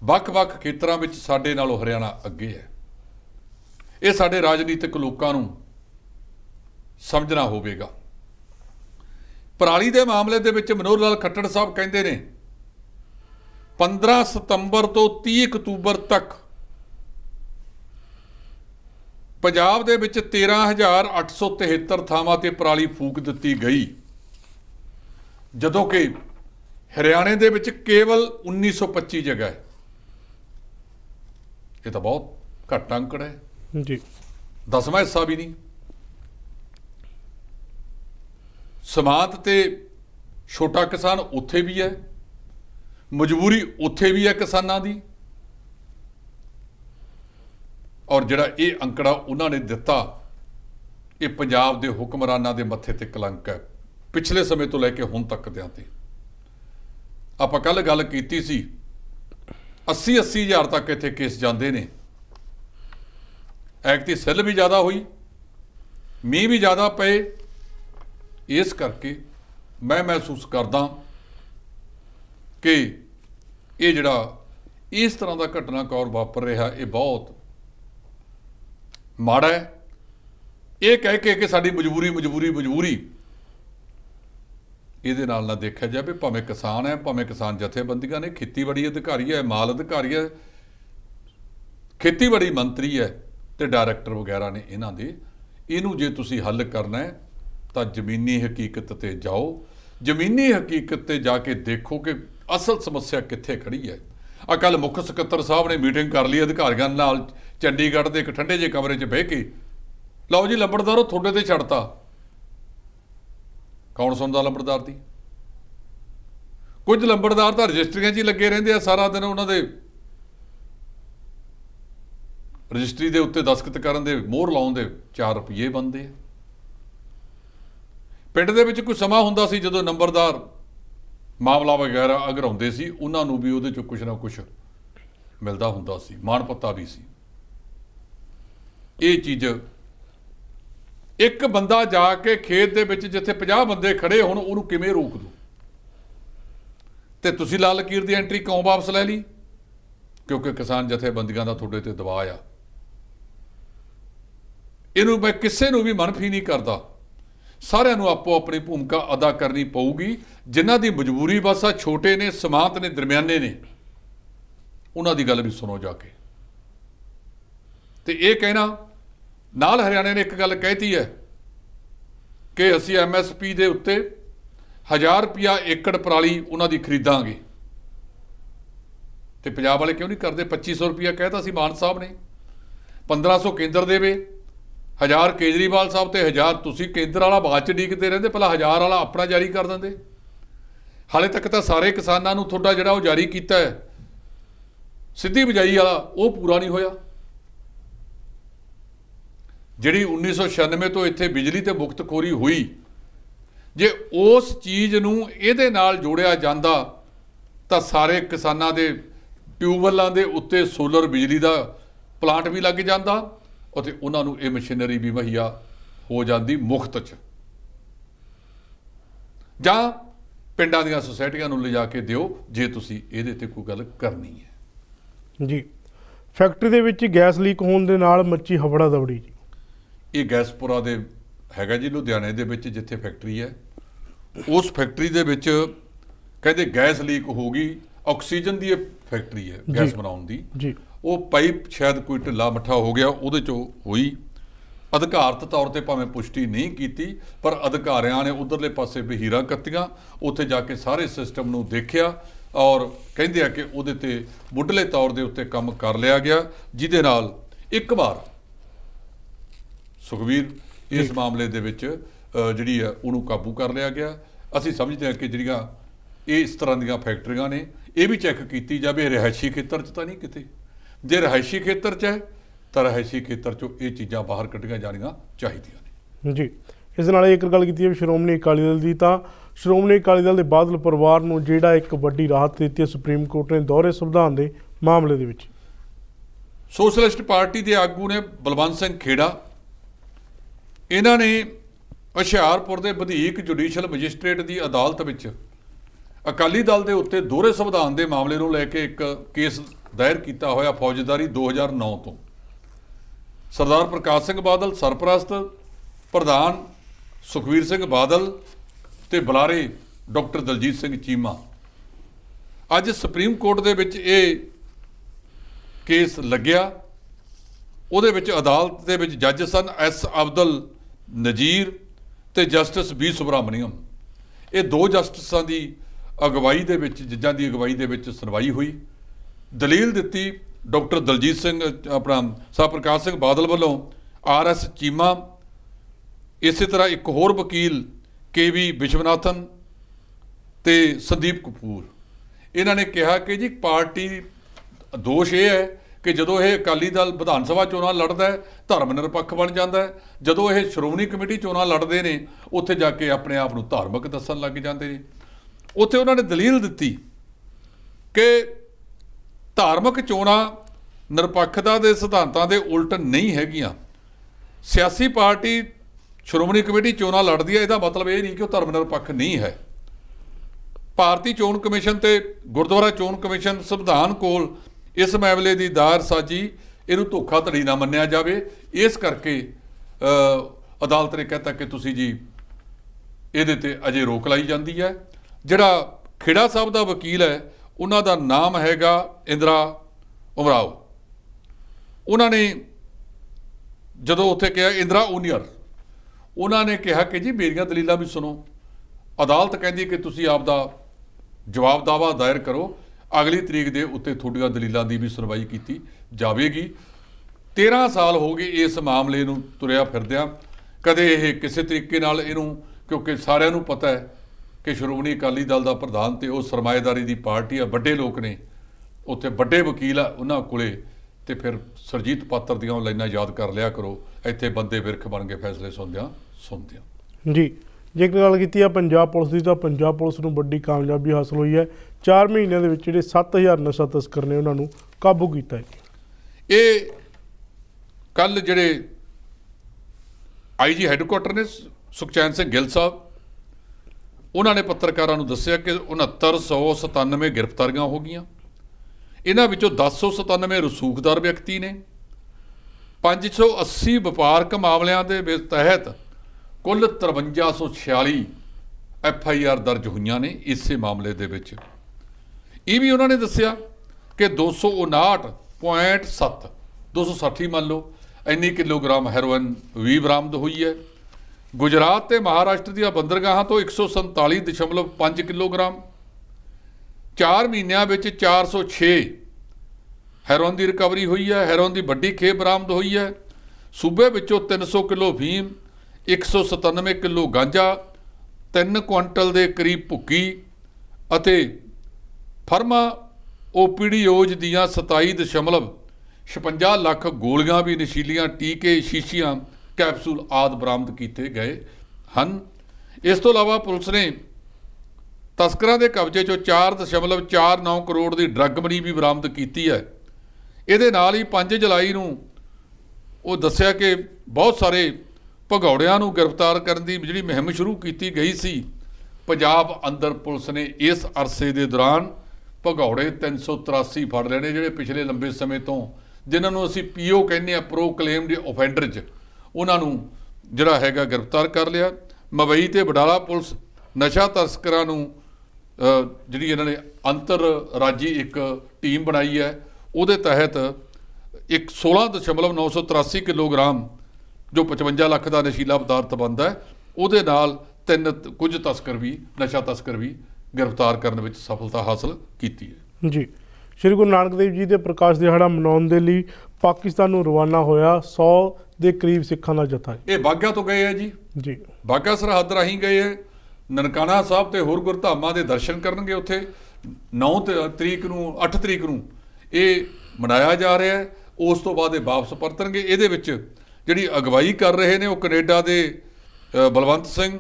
ਵੱਖ-ਵੱਖ ਖੇਤਰਾਂ ਵਿੱਚ ਸਾਡੇ ਨਾਲੋਂ ਹਰਿਆਣਾ ਅੱਗੇ ਹੈ ਇਹ ਸਾਡੇ ਰਾਜਨੀਤਿਕ ਲੋਕਾਂ ਨੂੰ ਸਮਝਣਾ ਹੋਵੇਗਾ ਪਰਾਲੀ ਦੇ ਮਾਮਲੇ ਦੇ ਵਿੱਚ ਮਨੋਹਰ ਲਾਲ ਖੱਟੜ ਸਾਹਿਬ ਕਹਿੰਦੇ ਨੇ 15 ਸਤੰਬਰ ਤੋਂ 30 ਅਕਤੂਬਰ ਤੱਕ ਪੰਜਾਬ ਦੇ ਵਿੱਚ 13873 ਥਾਵਾਂ ਤੇ ਪਰਾਲੀ ਫੂਕ ਦਿੱਤੀ ਗਈ ਜਦੋਂ ਕਿ ਹਰਿਆਣੇ ਦੇ ਵਿੱਚ ਕੇਵਲ 1925 ਜਗ੍ਹਾ ਹੈ ਇਹ ਤਾਂ ਬਹੁਤ ਘੱਟ ਅੰਕੜਾ ਹੈ ਜੀ ਦਸਵਾਂ ਹਿੱਸਾ ਵੀ ਨਹੀਂ ਸਮਾਤ ਤੇ ਛੋਟਾ ਕਿਸਾਨ ਉੱਥੇ ਵੀ ਹੈ ਮਜਬੂਰੀ ਉੱਥੇ ਵੀ ਹੈ ਕਿਸਾਨਾਂ ਦੀ ਔਰ ਜਿਹੜਾ ਇਹ ਅੰਕੜਾ ਉਹਨਾਂ ਨੇ ਦਿੱਤਾ ਇਹ ਪੰਜਾਬ ਦੇ ਹੁਕਮਰਾਨਾਂ ਦੇ ਮੱਥੇ ਤੇ ਕਲੰਕ ਹੈ ਪਿਛਲੇ ਸਮੇਂ ਤੋਂ ਲੈ ਕੇ ਹੁਣ ਤੱਕ ਦਿਆਂ ਤੇ ਆਪਾਂ ਕੱਲ ਗੱਲ ਕੀਤੀ ਸੀ 80 80000 ਤੱਕ ਇੱਥੇ ਕੇਸ ਜਾਂਦੇ ਨੇ ਐਗਤੀ ਸੈੱਲ ਵੀ ਜ਼ਿਆਦਾ ਹੋਈ ਮੀਂਹ ਵੀ ਜ਼ਿਆਦਾ ਪਏ ਇਸ ਕਰਕੇ ਮੈਂ ਮਹਿਸੂਸ ਕਰਦਾ ਕਿ ਇਹ ਜਿਹੜਾ ਇਸ ਤਰ੍ਹਾਂ ਦਾ ਘਟਨਾਕੌਰ ਵਾਪਰ ਰਿਹਾ ਇਹ ਬਹੁਤ ਮਾੜਾ ਹੈ ਇਹ ਕਹਿ ਕੇ ਕਿ ਸਾਡੀ ਮਜਬੂਰੀ ਮਜਬੂਰੀ ਮਜਬੂਰੀ ਇਹਦੇ ਨਾਲ ਨਾ ਦੇਖਿਆ ਜਾਵੇ ਭਾਵੇਂ ਕਿਸਾਨ ਹੈ ਭਾਵੇਂ ਕਿਸਾਨ ਜਥੇਬੰਦੀਆਂ ਨੇ ਖੇਤੀਬਾੜੀ ਅਧਿਕਾਰੀ ਹੈ ਮਾਲ ਅਧਿਕਾਰੀ ਹੈ ਖੇਤੀਬਾੜੀ ਮੰਤਰੀ ਹੈ ਤੇ ਡਾਇਰੈਕਟਰ ਵਗੈਰਾ ਨੇ ਇਹਨਾਂ ਦੇ ਇਹਨੂੰ ਜੇ ਤੁਸੀਂ ਹੱਲ ਕਰਨਾ ਹੈ ਤਾਂ ਜ਼ਮੀਨੀ ਹਕੀਕਤ ਤੇ ਜਾਓ ਜ਼ਮੀਨੀ ਹਕੀਕਤ ਤੇ ਜਾ ਕੇ ਦੇਖੋ ਕਿ ਅਸਲ ਸਮੱਸਿਆ ਕਿੱਥੇ ਖੜੀ ਹੈ ਆ ਕੱਲ ਮੁੱਖ ਸਕੱਤਰ ਸਾਹਿਬ ਨੇ ਮੀਟਿੰਗ ਕਰ ਲਈ ਅਧਿਕਾਰੀਆਂ ਨਾਲ ਚੰਡੀਗੜ੍ਹ ਦੇ ਇੱਕ ਠੰਡੇ ਜਿਹੇ ਕਮਰੇ 'ਚ ਬਹਿ ਕੇ ਲਓ ਜੀ ਲੰਬੜਦਾਰੋ ਤੁਹਾਡੇ ਤੇ ਛੱਡਤਾ ਕੌਣ ਸੁਣਦਾ ਲੰਬੜਦਾਰ ਦੀ ਕੁਝ ਲੰਬੜਦਾਰ ਤਾਂ ਰਜਿਸਟਰੀਆਂ 'ਚ ਹੀ ਲੱਗੇ ਰਹਿੰਦੇ ਆ ਸਾਰਾ ਦਿਨ ਉਹਨਾਂ ਦੇ ਰਜਿਸਟਰੀ ਦੇ ਉੱਤੇ ਦਸਖਤ ਕਰਨ ਦੇ ਮੋਹਰ ਲਾਉਣ ਦੇ 4 ਰੁਪਏ ਬੰਦੇ ਆ ਪਿੰਡ ਦੇ ਵਿੱਚ ਕੋਈ ਸਮਾਂ ਹੁੰਦਾ ਸੀ ਜਦੋਂ ਨੰਬਰਦਾਰ ਮਾਮਲਾ ਵਗੈਰਾ ਅਗਰ ਹੁੰਦੇ ਸੀ ਉਹਨਾਂ ਨੂੰ ਵੀ ਉਹਦੇ ਚ ਕੁਝ ਨਾ ਕੁਝ ਮਿਲਦਾ ਹੁੰਦਾ ਸੀ ਮਾਨ ਪੱਤਾ ਵੀ ਸੀ ਇਹ ਚੀਜ਼ ਇੱਕ ਬੰਦਾ ਜਾ ਕੇ ਖੇਤ ਦੇ ਵਿੱਚ ਜਿੱਥੇ 50 ਬੰਦੇ ਖੜੇ ਹੋਣ ਉਹਨੂੰ ਕਿਵੇਂ ਰੋਕ ਦੋ ਤੇ ਤੁਸੀਂ ਲਾਲ ਲਕੀਰ ਦੀ ਐਂਟਰੀ ਕਿਉਂ ਵਾਪਸ ਲੈ ਲਈ ਕਿਉਂਕਿ ਕਿਸਾਨ ਜਥੇਬੰਦੀਆਂ ਦਾ ਤੁਹਾਡੇ ਤੇ ਦਬਾਅ ਆ ਇਹਨੂੰ ਮੈਂ ਕਿਸੇ ਨੂੰ ਵੀ ਮਨਫੀ ਨਹੀਂ ਕਰਦਾ ਸਾਰਿਆਂ ਨੂੰ ਆਪੋ ਆਪਣੀ ਭੂਮਿਕਾ ਅਦਾ ਕਰਨੀ ਪਊਗੀ ਜਿਨ੍ਹਾਂ ਦੀ ਮਜਬੂਰੀ ਬਸ ਆ ਛੋਟੇ ਨੇ ਸਮਾਂਤ ਨੇ ਦਰਮਿਆਨੇ ਨੇ ਉਹਨਾਂ ਦੀ ਗੱਲ ਵੀ ਸੁਣੋ ਜਾ ਕੇ ਤੇ ਇਹ ਕਹਿਣਾ ਨਾਲ ਹਰਿਆਣੇ ਨੇ ਇੱਕ ਗੱਲ ਕਹਿਤੀ ਹੈ ਕਿ ਅਸੀਂ ਐਮਐਸਪੀ ਦੇ ਉੱਤੇ 1000 ਰੁਪਿਆ ਏਕੜ ਪਰਾਲੀ ਉਹਨਾਂ ਦੀ ਖਰੀਦਾਂਗੇ ਤੇ ਪੰਜਾਬ ਵਾਲੇ ਕਿਉਂ ਨਹੀਂ ਕਰਦੇ 2500 ਰੁਪਿਆ ਕਹਿਤਾ ਸੀ ਮਾਨ ਸਾਹਿਬ ਨੇ 1500 ਕੇਂਦਰ ਦੇਵੇ ਹਜ਼ਾਰ ਕੇਜਰੀਵਾਲ ਸਾਹਿਬ ਤੇ ਹਜ਼ਾਰ ਤੁਸੀਂ ਕੇਂਦਰ ਵਾਲਾ ਬਾਅਦ ਚ ਡੀਕਦੇ ਰਹਿੰਦੇ ਪਹਿਲਾਂ ਹਜ਼ਾਰ ਵਾਲਾ ਆਪਣਾ ਜਾਰੀ ਕਰ ਦਿੰਦੇ ਹਾਲੇ ਤੱਕ ਤਾਂ ਸਾਰੇ ਕਿਸਾਨਾਂ ਨੂੰ ਤੁਹਾਡਾ ਜਿਹੜਾ ਉਹ ਜਾਰੀ ਕੀਤਾ ਹੈ ਸਿੱਧੀ ਬਜਾਈ ਵਾਲਾ ਉਹ ਪੂਰਾ ਨਹੀਂ ਹੋਇਆ ਜਿਹੜੀ 1996 ਤੋਂ ਇੱਥੇ ਬਿਜਲੀ ਤੇ ਮੁਕਤਖੋਰੀ ਹੋਈ ਜੇ ਉਸ ਚੀਜ਼ ਨੂੰ ਇਹਦੇ ਨਾਲ ਜੋੜਿਆ ਜਾਂਦਾ ਤਾਂ ਸਾਰੇ ਕਿਸਾਨਾਂ ਦੇ ਟਿਊਬਵੈਲਾਂ ਦੇ ਉੱਤੇ ਸੋਲਰ ਬਿਜਲੀ ਦਾ ਪਲਾਂਟ ਵੀ ਲੱਗ ਜਾਂਦਾ ਅਤੇ ਉਹਨਾਂ ਨੂੰ ਇਹ ਮਸ਼ੀਨਰੀ ਵੀ ਮਹੀਆ ਹੋ ਜਾਂਦੀ ਮੁਫਤ 'ਚ ਜਾਂ ਪਿੰਡਾਂ ਦੀਆਂ ਸੁਸਾਇਟੀਆਂ ਨੂੰ ਲਿਜਾ ਕੇ ਦਿਓ ਜੇ ਤੁਸੀਂ ਇਹਦੇ ਤੇ ਕੋਈ ਗੱਲ ਕਰਨੀ ਹੈ ਜੀ ਫੈਕਟਰੀ ਦੇ ਵਿੱਚ ਗੈਸ ਲੀਕ ਹੋਣ ਦੇ ਨਾਲ ਮੱਚੀ ਹਵੜਾ ਦਵੜੀ ਜੀ ਇਹ ਗੈਸਪੁਰਾ ਦੇ ਹੈਗਾ ਜੀ ਲੁਧਿਆਣੇ ਦੇ ਵਿੱਚ ਜਿੱਥੇ ਫੈਕਟਰੀ ਹੈ ਉਸ ਫੈਕਟਰੀ ਦੇ ਵਿੱਚ ਕਹਿੰਦੇ ਗੈਸ ਲੀਕ ਹੋ ਗਈ ਆਕਸੀਜਨ ਦੀ ਇਹ ਫੈਕਟਰੀ ਹੈ ਗੈਸ ਬਣਾਉਣ ਦੀ ਜੀ ਉਹ ਪਾਈਪ ਸ਼ਾਇਦ ਕੋਈ ਢਿੱਲਾ ਮੱਠਾ ਹੋ ਗਿਆ ਉਹਦੇ ਚੋਂ ਹੋਈ ਅਧਿਕਾਰਤ ਤੌਰ ਤੇ ਭਾਵੇਂ ਪੁਸ਼ਟੀ ਨਹੀਂ ਕੀਤੀ ਪਰ ਅਧਿਕਾਰੀਆਂ ਨੇ ਉਧਰਲੇ ਪਾਸੇ ਬਹੀਰਾ ਕੱਤੀਆਂ ਉੱਥੇ ਜਾ ਕੇ ਸਾਰੇ ਸਿਸਟਮ ਨੂੰ ਦੇਖਿਆ ਔਰ ਕਹਿੰਦੇ ਆ ਕਿ ਉਹਦੇ ਤੇ ਮੁੱਢਲੇ ਤੌਰ ਦੇ ਉੱਤੇ ਕੰਮ ਕਰ ਲਿਆ ਗਿਆ ਜਿਹਦੇ ਨਾਲ ਇੱਕ ਵਾਰ ਸੁਖਵੀਰ ਇਸ ਮਾਮਲੇ ਦੇ ਵਿੱਚ ਜਿਹੜੀ ਹੈ ਉਹਨੂੰ ਕਾਬੂ ਕਰ ਲਿਆ ਗਿਆ ਅਸੀਂ ਸਮਝਦੇ ਹਾਂ ਕਿ ਜਿਹੜੀਆਂ ਇਹ ਇਸ ਤਰ੍ਹਾਂ ਦੀਆਂ ਫੈਕਟਰੀਆਂ ਨੇ ਇਹ ਵੀ ਚੈੱਕ ਕੀਤੀ ਜਾਵੇ ਰਿਹਾਇਸ਼ੀ ਖੇਤਰ 'ਚ ਤਾਂ ਨਹੀਂ ਕਿਤੇ ਜੇ ਰਹਿਸ਼ੀ ਖੇਤਰ 'ਚ ਹੈ ਤਾਂ ਰਹਿਸ਼ੀ ਖੇਤਰ 'ਚੋਂ ਇਹ ਚੀਜ਼ਾਂ ਬਾਹਰ ਕੱਢੀਆਂ ਜਾਣੀਆਂ ਚਾਹੀਦੀਆਂ ਨੇ ਜੀ ਇਸ ਨਾਲ ਇੱਕ ਗੱਲ ਕੀਤੀ ਹੈ ਸ਼੍ਰੋਮਣੀ ਅਕਾਲੀ ਦਲ ਦੀ ਤਾਂ ਸ਼੍ਰੋਮਣੀ ਅਕਾਲੀ ਦਲ ਦੇ ਬਾਦਲ ਪਰਿਵਾਰ ਨੂੰ ਜਿਹੜਾ ਇੱਕ ਵੱਡੀ ਰਾਹਤ ਦਿੱਤੀ ਹੈ ਸੁਪਰੀਮ ਕੋਰਟ ਨੇ ਦੋਹਰੇ ਸੰਵਿਧਾਨ ਦੇ ਮਾਮਲੇ ਦੇ ਵਿੱਚ ਸੋਸ਼ਲਿਸਟ ਪਾਰਟੀ ਦੇ ਆਗੂ ਨੇ ਬਲਵੰਤ ਸਿੰਘ ਖੇੜਾ ਇਹਨਾਂ ਨੇ ਹੁਸ਼ਿਆਰਪੁਰ ਦੇ ਵਧੀਕ ਜੁਡੀਸ਼ੀਅਲ ਮੈਜਿਸਟ੍ਰੇਟ ਦੀ ਅਦਾਲਤ ਵਿੱਚ ਅਕਾਲੀ ਦਲ ਦੇ ਉੱਤੇ ਦੋਹਰੇ ਸੰਵਿਧਾਨ ਦੇ ਮਾਮਲੇ ਨੂੰ ਲੈ ਕੇ ਇੱਕ ਕੇਸ ਦਾਇਰ ਕੀਤਾ ਹੋਇਆ ਫੌਜਦਾਰੀ 2009 ਤੋਂ ਸਰਦਾਰ ਪ੍ਰਕਾਸ਼ ਸਿੰਘ ਬਾਦਲ ਸਰਪ੍ਰਸਤ ਪ੍ਰਧਾਨ ਸੁਖਵੀਰ ਸਿੰਘ ਬਾਦਲ ਤੇ ਬੁਲਾਰੇ ਡਾਕਟਰ ਦਲਜੀਤ ਸਿੰਘ ਚੀਮਾ ਅੱਜ ਸੁਪਰੀਮ ਕੋਰਟ ਦੇ ਵਿੱਚ ਇਹ ਕੇਸ ਲੱਗਿਆ ਉਹਦੇ ਵਿੱਚ ਅਦਾਲਤ ਦੇ ਵਿੱਚ ਜੱਜ ਸਨ ਐਸ ਅਬਦੁਲ ਨਜੀਰ ਤੇ ਜਸਟਿਸ ਬੀ ਸੁਬਰਾਮਨੀਅਮ ਇਹ ਦੋ ਜਸਟਿਸਾਂ ਦੀ ਅਗਵਾਈ ਦੇ ਵਿੱਚ ਜੱਜਾਂ ਦੀ ਅਗਵਾਈ ਦੇ ਵਿੱਚ ਸੁਣਵਾਈ ਹੋਈ ਦਲੀਲ ਦਿੱਤੀ ਡਾਕਟਰ ਦਲਜੀਤ ਸਿੰਘ ਆਪਣਾ ਸਾਹ ਪ੍ਰਕਾਸ਼ ਸਿੰਘ ਬਾਦਲ ਵੱਲੋਂ ਆਰ ਐਸ ਚੀਮਾ ਇਸੇ ਤਰ੍ਹਾਂ ਇੱਕ ਹੋਰ ਵਕੀਲ ਕੇ ਵੀ ਵਿਸ਼ਵਨਾਥਨ ਤੇ ਸੰਦੀਪ ਕਪੂਰ ਇਹਨਾਂ ਨੇ ਕਿਹਾ ਕਿ ਜੀ ਪਾਰਟੀ ਦੋਸ਼ ਇਹ ਹੈ ਕਿ ਜਦੋਂ ਇਹ ਅਕਾਲੀ ਦਲ ਵਿਧਾਨ ਸਭਾ ਚੋਣਾਂ ਲੜਦਾ ਹੈ ਧਰਮ ਨਿਰਪੱਖ ਬਣ ਜਾਂਦਾ ਹੈ ਜਦੋਂ ਇਹ ਸ਼੍ਰੋਮਣੀ ਕਮੇਟੀ ਚੋਣਾਂ ਲੜਦੇ ਨੇ ਉੱਥੇ ਜਾ ਕੇ ਆਪਣੇ ਆਪ ਨੂੰ ਧਾਰਮਿਕ ਦੱਸਣ ਲੱਗ ਜਾਂਦੇ ਨੇ ਉੱਥੇ ਉਹਨਾਂ ਨੇ ਦਲੀਲ ਦਿੱਤੀ ਕਿ ਧਾਰਮਿਕ ਚੋਣਾਂ ਨਿਰਪੱਖਤਾ ਦੇ ਸਿਧਾਂਤਾਂ ਦੇ ਉਲਟ ਨਹੀਂ ਹੈਗੀਆਂ ਸਿਆਸੀ ਪਾਰਟੀ ਸ਼੍ਰੋਮਣੀ ਕਮੇਟੀ ਚੋਣਾਂ ਲੜਦੀ ਹੈ ਇਹਦਾ ਮਤਲਬ ਇਹ ਨਹੀਂ ਕਿ ਉਹ ਧਰਮ ਨਿਰਪੱਖ ਨਹੀਂ ਹੈ ਭਾਰਤੀ ਚੋਣ ਕਮਿਸ਼ਨ ਤੇ ਗੁਰਦੁਆਰਾ ਚੋਣ ਕਮਿਸ਼ਨ ਸੰਵਿਧਾਨ ਕੋਲ ਇਸ ਮਾਮਲੇ ਦੀ ਦਾਇਰ ਸਾਜੀ ਇਹਨੂੰ ਧੋਖਾ ਧੜੀ ਨਾ ਮੰਨਿਆ ਜਾਵੇ ਇਸ ਕਰਕੇ ਅਦਾਲਤ ਨੇ ਕਹਿਤਾ ਕਿ ਤੁਸੀਂ ਜੀ ਇਹਦੇ ਤੇ ਅਜੇ ਰੋਕ ਲਾਈ ਜਾਂਦੀ ਹੈ ਜਿਹੜਾ ਖੇੜਾ ਸਾਹਿਬ ਦਾ ਵਕੀਲ ਹੈ ਉਹਨਾਂ ਦਾ ਨਾਮ ਹੈਗਾ ਇੰਦਰਾ ਉਮਰਾਓ ਉਹਨਾਂ ਨੇ ਜਦੋਂ ਉੱਥੇ ਕਿਹਾ ਇੰਦਰਾ ਓਨੀਅਰ ਉਹਨਾਂ ਨੇ ਕਿਹਾ ਕਿ ਜੀ ਮੇਰੀਆਂ ਦਲੀਲਾਂ ਵੀ ਸੁਣੋ ਅਦਾਲਤ ਕਹਿੰਦੀ ਕਿ ਤੁਸੀਂ ਆਪ ਦਾ ਜਵਾਬ ਦਾਵਾ ਦਾਇਰ ਕਰੋ ਅਗਲੀ ਤਰੀਕ ਦੇ ਉੱਤੇ ਤੁਹਾਡੀਆਂ ਦਲੀਲਾਂ ਦੀ ਵੀ ਸੁਣਵਾਈ ਕੀਤੀ ਜਾਵੇਗੀ 13 ਸਾਲ ਹੋ ਗਏ ਇਸ ਮਾਮਲੇ ਨੂੰ ਤੁਰਿਆ ਫਿਰਦਿਆਂ ਕਦੇ ਇਹ ਕਿਸੇ ਤਰੀਕੇ ਨਾਲ ਇਹਨੂੰ ਕਿਉਂਕਿ ਸਾਰਿਆਂ ਨੂੰ ਪਤਾ ਹੈ ਕਿ ਸ਼੍ਰੋਮਣੀ ਅਕਾਲੀ ਦਲ ਦਾ ਪ੍ਰਧਾਨ ਤੇ ਉਹ ਸਰਮਾਇਦਾਰੀ ਦੀ ਪਾਰਟੀ ਆ ਵੱਡੇ ਲੋਕ ਨੇ ਉੱਥੇ ਵੱਡੇ ਵਕੀਲ ਆ ਉਹਨਾਂ ਕੋਲੇ ਤੇ ਫਿਰ ਸਰਜੀਤ ਪਾਤਰ ਦੀਆਂ ਉਹ ਲਾਈਨਾਂ ਯਾਦ ਕਰ ਲਿਆ ਕਰੋ ਇੱਥੇ ਬੰਦੇ ਵਿਰਖ ਬਣ ਕੇ ਫੈਸਲੇ ਸੁਣਦਿਆਂ ਸੁਣਦਿਆਂ ਜੀ ਜੇ ਗੱਲ ਕੀਤੀ ਆ ਪੰਜਾਬ ਪੁਲਿਸ ਦੀ ਤਾਂ ਪੰਜਾਬ ਪੁਲਿਸ ਨੂੰ ਵੱਡੀ ਕਾਮਯਾਬੀ ਹਾਸਲ ਹੋਈ ਹੈ 4 ਮਹੀਨਿਆਂ ਦੇ ਵਿੱਚ ਜਿਹੜੇ 7000 ਨਸ਼ਾ ਤਸਕਰ ਨੇ ਉਹਨਾਂ ਨੂੰ ਕਾਬੂ ਕੀਤਾ ਹੈ ਇਹ ਕੱਲ ਜਿਹੜੇ ਆਈਜੀ ਹੈੱਡਕੁਆਟਰ ਨੇ ਸੁਖਚੈਨ ਸਿੰਘ ਗਿੱਲ ਸਾਹਿਬ ਉਹਨਾਂ ਨੇ ਪੱਤਰਕਾਰਾਂ ਨੂੰ ਦੱਸਿਆ ਕਿ 6997 ਗ੍ਰਿਫਤਾਰੀਆਂ ਹੋ ਗਈਆਂ ਇਹਨਾਂ ਵਿੱਚੋਂ 1097 ਰਸੂਖਦਾਰ ਵਿਅਕਤੀ ਨੇ 580 ਵਪਾਰਕ ਮਾਮਲਿਆਂ ਦੇ ਵਿੱਚ ਤਹਿਤ ਕੁੱਲ 5346 ਐਫ ਆਈ ਆਰ ਦਰਜ ਹੋਈਆਂ ਨੇ ਇਸੇ ਮਾਮਲੇ ਦੇ ਵਿੱਚ ਇਹ ਵੀ ਉਹਨਾਂ ਨੇ ਦੱਸਿਆ ਕਿ 259.7 260 ਮੰਨ ਲਓ ਇੰਨੀ ਕਿਲੋਗ੍ਰਾਮ ਹੈਰੋਇਨ ਵੀ ਬਰਾਮਦ ਹੋਈ ਹੈ ਗੁਜਰਾਤ ਤੇ ਮਹਾਰਾਸ਼ਟਰ ਦੀਆਂ ਬੰਦਰਗਾਹਾਂ ਤੋਂ 147.5 ਕਿਲੋਗ੍ਰਾਮ 4 ਮਹੀਨਿਆਂ ਵਿੱਚ 406 ਹੈਰੋਨ ਦੀ ਰਿਕਵਰੀ ਹੋਈ ਹੈ ਹੈਰੋਨ ਦੀ ਵੱਡੀ ਖੇਪ ਬਰਾਮਦ ਹੋਈ ਹੈ ਸੂਬੇ ਵਿੱਚੋਂ 300 ਕਿਲੋ ਭੀਮ 197 ਕਿਲੋ ਗਾਂਜਾ 3 ਕੁਇੰਟਲ ਦੇ ਕਰੀਬ ਭੁੱਕੀ ਅਤੇ ਫਰਮਾ ਓਪੀਡੀਓਜ ਦੀਆਂ 27.56 ਲੱਖ ਗੋਲੀਆਂ ਵੀ ਨਸ਼ੀਲੀਆਂ ਟੀਕੇ ਸ਼ੀਸ਼ੀਆਂ ਕੈਪਸੂਲ ਆਦ ਬਰਾਮਦ ਕੀਤੇ ਗਏ ਹਨ ਇਸ ਤੋਂ ਇਲਾਵਾ ਪੁਲਿਸ ਨੇ ਤਸਕਰਾਂ ਦੇ ਕਬਜ਼ੇ ਚੋਂ 4.49 ਕਰੋੜ ਦੀ ਡਰੱਗ ਮਨੀ ਵੀ ਬਰਾਮਦ ਕੀਤੀ ਹੈ ਇਹਦੇ ਨਾਲ ਹੀ 5 ਜੁਲਾਈ ਨੂੰ ਉਹ ਦੱਸਿਆ ਕਿ ਬਹੁਤ ਸਾਰੇ ਭਗੌੜਿਆਂ ਨੂੰ ਗ੍ਰਿਫਤਾਰ ਕਰਨ ਦੀ ਜਿਹੜੀ ਮਹਿੰਮ ਸ਼ੁਰੂ ਕੀਤੀ ਗਈ ਸੀ ਪੰਜਾਬ ਅੰਦਰ ਪੁਲਿਸ ਨੇ ਇਸ ਅਰਸੇ ਦੇ ਦੌਰਾਨ ਭਗੌੜੇ 383 ਫੜ ਲੈਣੇ ਜਿਹੜੇ ਪਿਛਲੇ ਲੰਬੇ ਸਮੇਂ ਤੋਂ ਜਿਨ੍ਹਾਂ ਨੂੰ ਅਸੀਂ ਪੀਓ ਕਹਿੰਦੇ ਆ ਪ੍ਰੋਕਲੇਮਡ ਆਫੈਂਡਰ ਚ ਉਹਨਾਂ ਨੂੰ ਜਿਹੜਾ ਹੈਗਾ ਗ੍ਰਿਫਤਾਰ ਕਰ ਲਿਆ ਮਵਈ ਤੇ ਬਡਾਲਾ ਪੁਲਿਸ ਨਸ਼ਾ ਤਸਕਰਾਂ ਨੂੰ ਜਿਹੜੀ ਇਹਨਾਂ ਨੇ ਅੰਤਰ ਰਾਜੀ ਇੱਕ ਟੀਮ ਬਣਾਈ ਹੈ ਉਹਦੇ ਤਹਿਤ ਇੱਕ 16.983 ਕਿਲੋਗ੍ਰਾਮ ਜੋ 55 ਲੱਖ ਦਾ ਨਸ਼ੀਲਾ ਪਦਾਰਥ ਬਣਦਾ ਹੈ ਉਹਦੇ ਨਾਲ ਤਿੰਨ ਕੁਝ ਤਸਕਰ ਵੀ ਨਸ਼ਾ ਤਸਕਰ ਵੀ ਗ੍ਰਿਫਤਾਰ ਕਰਨ ਵਿੱਚ ਸਫਲਤਾ ਹਾਸਲ ਕੀਤੀ ਹੈ ਜੀ ਸ੍ਰੀ ਗੁਰੂ ਨਾਨਕ ਦੇਵ ਜੀ ਦੇ ਪ੍ਰਕਾਸ਼ ਦਿਹਾੜਾ ਮਨਾਉਣ ਦੇ ਲਈ ਪਾਕਿਸਤਾਨ ਨੂੰ ਰਵਾਨਾ ਹੋਇਆ 100 ਦੇ ਕਰੀਬ ਸਿੱਖਾਂ ਦਾ ਜਥਾ ਹੈ ਇਹ ਬਾਗਾ ਤੋਂ ਗਏ ਆ ਜੀ ਜੀ ਬਾਗਾ ਸਰਹੱਦ ਰਾਹੀਂ ਗਏ ਆ ਨਨਕਾਣਾ ਸਾਹਿਬ ਤੇ ਹੋਰ ਗੁਰਧਾਮਾਂ ਦੇ ਦਰਸ਼ਨ ਕਰਨਗੇ ਉੱਥੇ 9 ਤਰੀਕ ਨੂੰ 8 ਤਰੀਕ ਨੂੰ ਇਹ ਮਨਾਇਆ ਜਾ ਰਿਹਾ ਹੈ ਉਸ ਤੋਂ ਬਾਅਦ ਇਹ ਵਾਪਸ ਪਰਤਣਗੇ ਇਹਦੇ ਵਿੱਚ ਜਿਹੜੀ ਅਗਵਾਈ ਕਰ ਰਹੇ ਨੇ ਉਹ ਕੈਨੇਡਾ ਦੇ Balwant Singh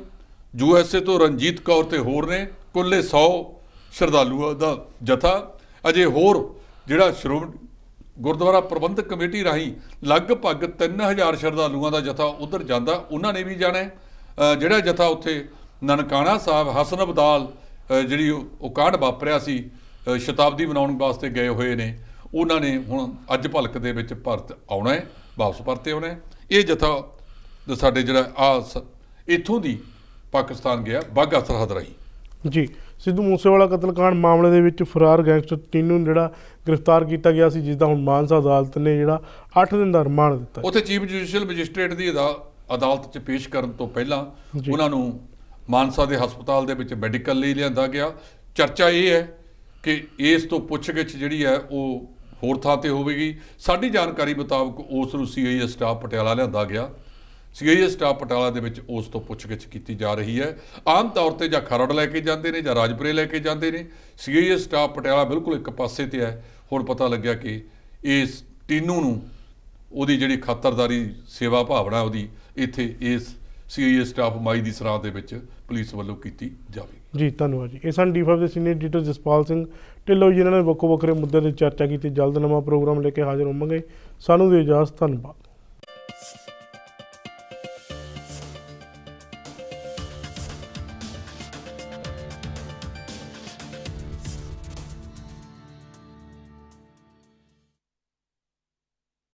U S A ਤੋਂ ਰਣਜੀਤ ਕੌਰ ਤੇ ਹੋਰ ਨੇ ਕੁੱਲੇ 100 ਸ਼ਰਧਾਲੂਆਂ ਦਾ ਜਥਾ ਅਜੇ ਹੋਰ ਜਿਹੜਾ ਸ਼੍ਰੋਮਣੀ ਗੁਰਦੁਆਰਾ ਪ੍ਰਬੰਧਕ ਕਮੇਟੀ ਰਾਹੀਂ ਲਗਭਗ 3000 ਸ਼ਰਧਾਲੂਆਂ ਦਾ ਜਥਾ ਉਧਰ ਜਾਂਦਾ ਉਹਨਾਂ ਨੇ ਵੀ ਜਾਣਾ ਜਿਹੜਾ ਜਥਾ ਉੱਥੇ ਨਨਕਾਣਾ ਸਾਹਿਬ ਹਸਨ ਅਬਦਾਲ ਜਿਹੜੀ ਉਹ ਕਾਢ ਵਾਪਰਿਆ ਸੀ ਸ਼ਤਾਬਦੀ ਮਨਾਉਣ ਵਾਸਤੇ ਗਏ ਹੋਏ ਨੇ ਉਹਨਾਂ ਨੇ ਹੁਣ ਅੱਜ ਭਲਕ ਦੇ ਵਿੱਚ ਭਰਤ ਆਉਣਾ ਹੈ ਵਾਪਸ ਪਰਤੇ ਆਉਣਾ ਇਹ ਜਥਾ ਸਾਡੇ ਜਿਹੜਾ ਆ ਇੱਥੋਂ ਦੀ ਪਾਕਿਸਤਾਨ ਗਿਆ ਬਾਗਾ ਸਰਹੱਦ ਰਹੀ ਜੀ ਸਿੱਧੂ ਮੂਸੇਵਾਲਾ ਕਤਲकांड ਮਾਮਲੇ ਦੇ ਵਿੱਚ ਫਰਾਰ ਗੈਂਗਸਟਰ ਟੀਨੂ ਜਿਹੜਾ ਗ੍ਰਿਫਤਾਰ ਕੀਤਾ ਗਿਆ ਸੀ ਜਿਸ ਦਾ ਹੁਣ ਮਾਨਸਾ ਅਦਾਲਤ ਨੇ ਜਿਹੜਾ 8 ਦਿਨ ਦਾ ਰਿਮਾਂਡ ਦਿੱਤਾ ਉੱਥੇ ਚੀਫ ਜੁਡੀਸ਼ੀਅਲ ਮੈਜਿਸਟ੍ਰੇਟ ਦੀ ਅਦਾਲਤ 'ਚ ਪੇਸ਼ ਕਰਨ ਤੋਂ ਪਹਿਲਾਂ ਉਹਨਾਂ ਨੂੰ ਮਾਨਸਾ ਦੇ ਹਸਪਤਾਲ ਦੇ ਵਿੱਚ ਮੈਡੀਕਲ ਲਈ ਲਿਆਂਦਾ ਗਿਆ ਚਰਚਾ ਇਹ ਹੈ ਕਿ ਇਸ ਤੋਂ ਪੁੱਛਗਿੱਛ ਜਿਹੜੀ ਹੈ ਉਹ ਹੋਰ ਥਾਂ ਤੇ ਹੋਵੇਗੀ ਸਾਡੀ ਜਾਣਕਾਰੀ ਮੁਤਾਬਕ ਉਸ ਨੂੰ ਸੀਆਈਏ ਸਟਾਫ ਪਟਿਆਲਾ ਲਿਆਂਦਾ ਗਿਆ ਸੀਆਈਏ ਸਟਾਫ ਪਟਾਲਾ ਦੇ ਵਿੱਚ ਉਸ ਤੋਂ ਪੁੱਛਗਿੱਛ ਕੀਤੀ ਜਾ ਰਹੀ ਹੈ ਆਮ ਤੌਰ ਤੇ ਜਾਂ ਖਰੜ ਲੈ ਕੇ ਜਾਂਦੇ ਨੇ ਜਾਂ ਰਾਜਪੁਰੇ ਲੈ ਕੇ ਜਾਂਦੇ ਨੇ ਸੀਆਈਏ ਸਟਾਫ ਪਟਾਲਾ ਬਿਲਕੁਲ ਇੱਕ ਪਾਸੇ ਤੇ ਹੈ ਹੁਣ ਪਤਾ ਲੱਗਿਆ ਕਿ ਇਸ ਟੀਨੂ ਨੂੰ ਉਹਦੀ ਜਿਹੜੀ ਖਾਤਰਦਾਰੀ ਸੇਵਾ ਭਾਵਨਾ ਉਹਦੀ ਇੱਥੇ ਇਸ ਸੀਆਈਏ ਸਟਾਫ ਮਾਈ ਦੀ ਸਰਾਂ ਦੇ ਵਿੱਚ ਪੁਲਿਸ ਵੱਲੋਂ ਕੀਤੀ ਜਾਵੇ ਜੀ ਧੰਨਵਾਦ ਜੀ ਇਹ ਸਨ ਡੀ5 ਦੇ ਸੀਨੀਅਰ ਡਿਟੋ ਜਸਪਾਲ ਸਿੰਘ ਢਿੱਲੋ ਜਿਨ੍ਹਾਂ ਨੇ ਵੱਖੋ ਵੱਖਰੇ ਮੁੱਦਿਆਂ ਤੇ ਚਰਚਾ ਕੀਤੀ ਜਲਦ ਨਵਾਂ ਪ੍ਰੋਗਰਾਮ ਲੈ ਕੇ ਹਾਜ਼ਰ ਹੋਵਾਂਗੇ ਸਾਨੂੰ ਦੀ ਇਜਾਜ਼ਤ ਧੰਨਵਾਦ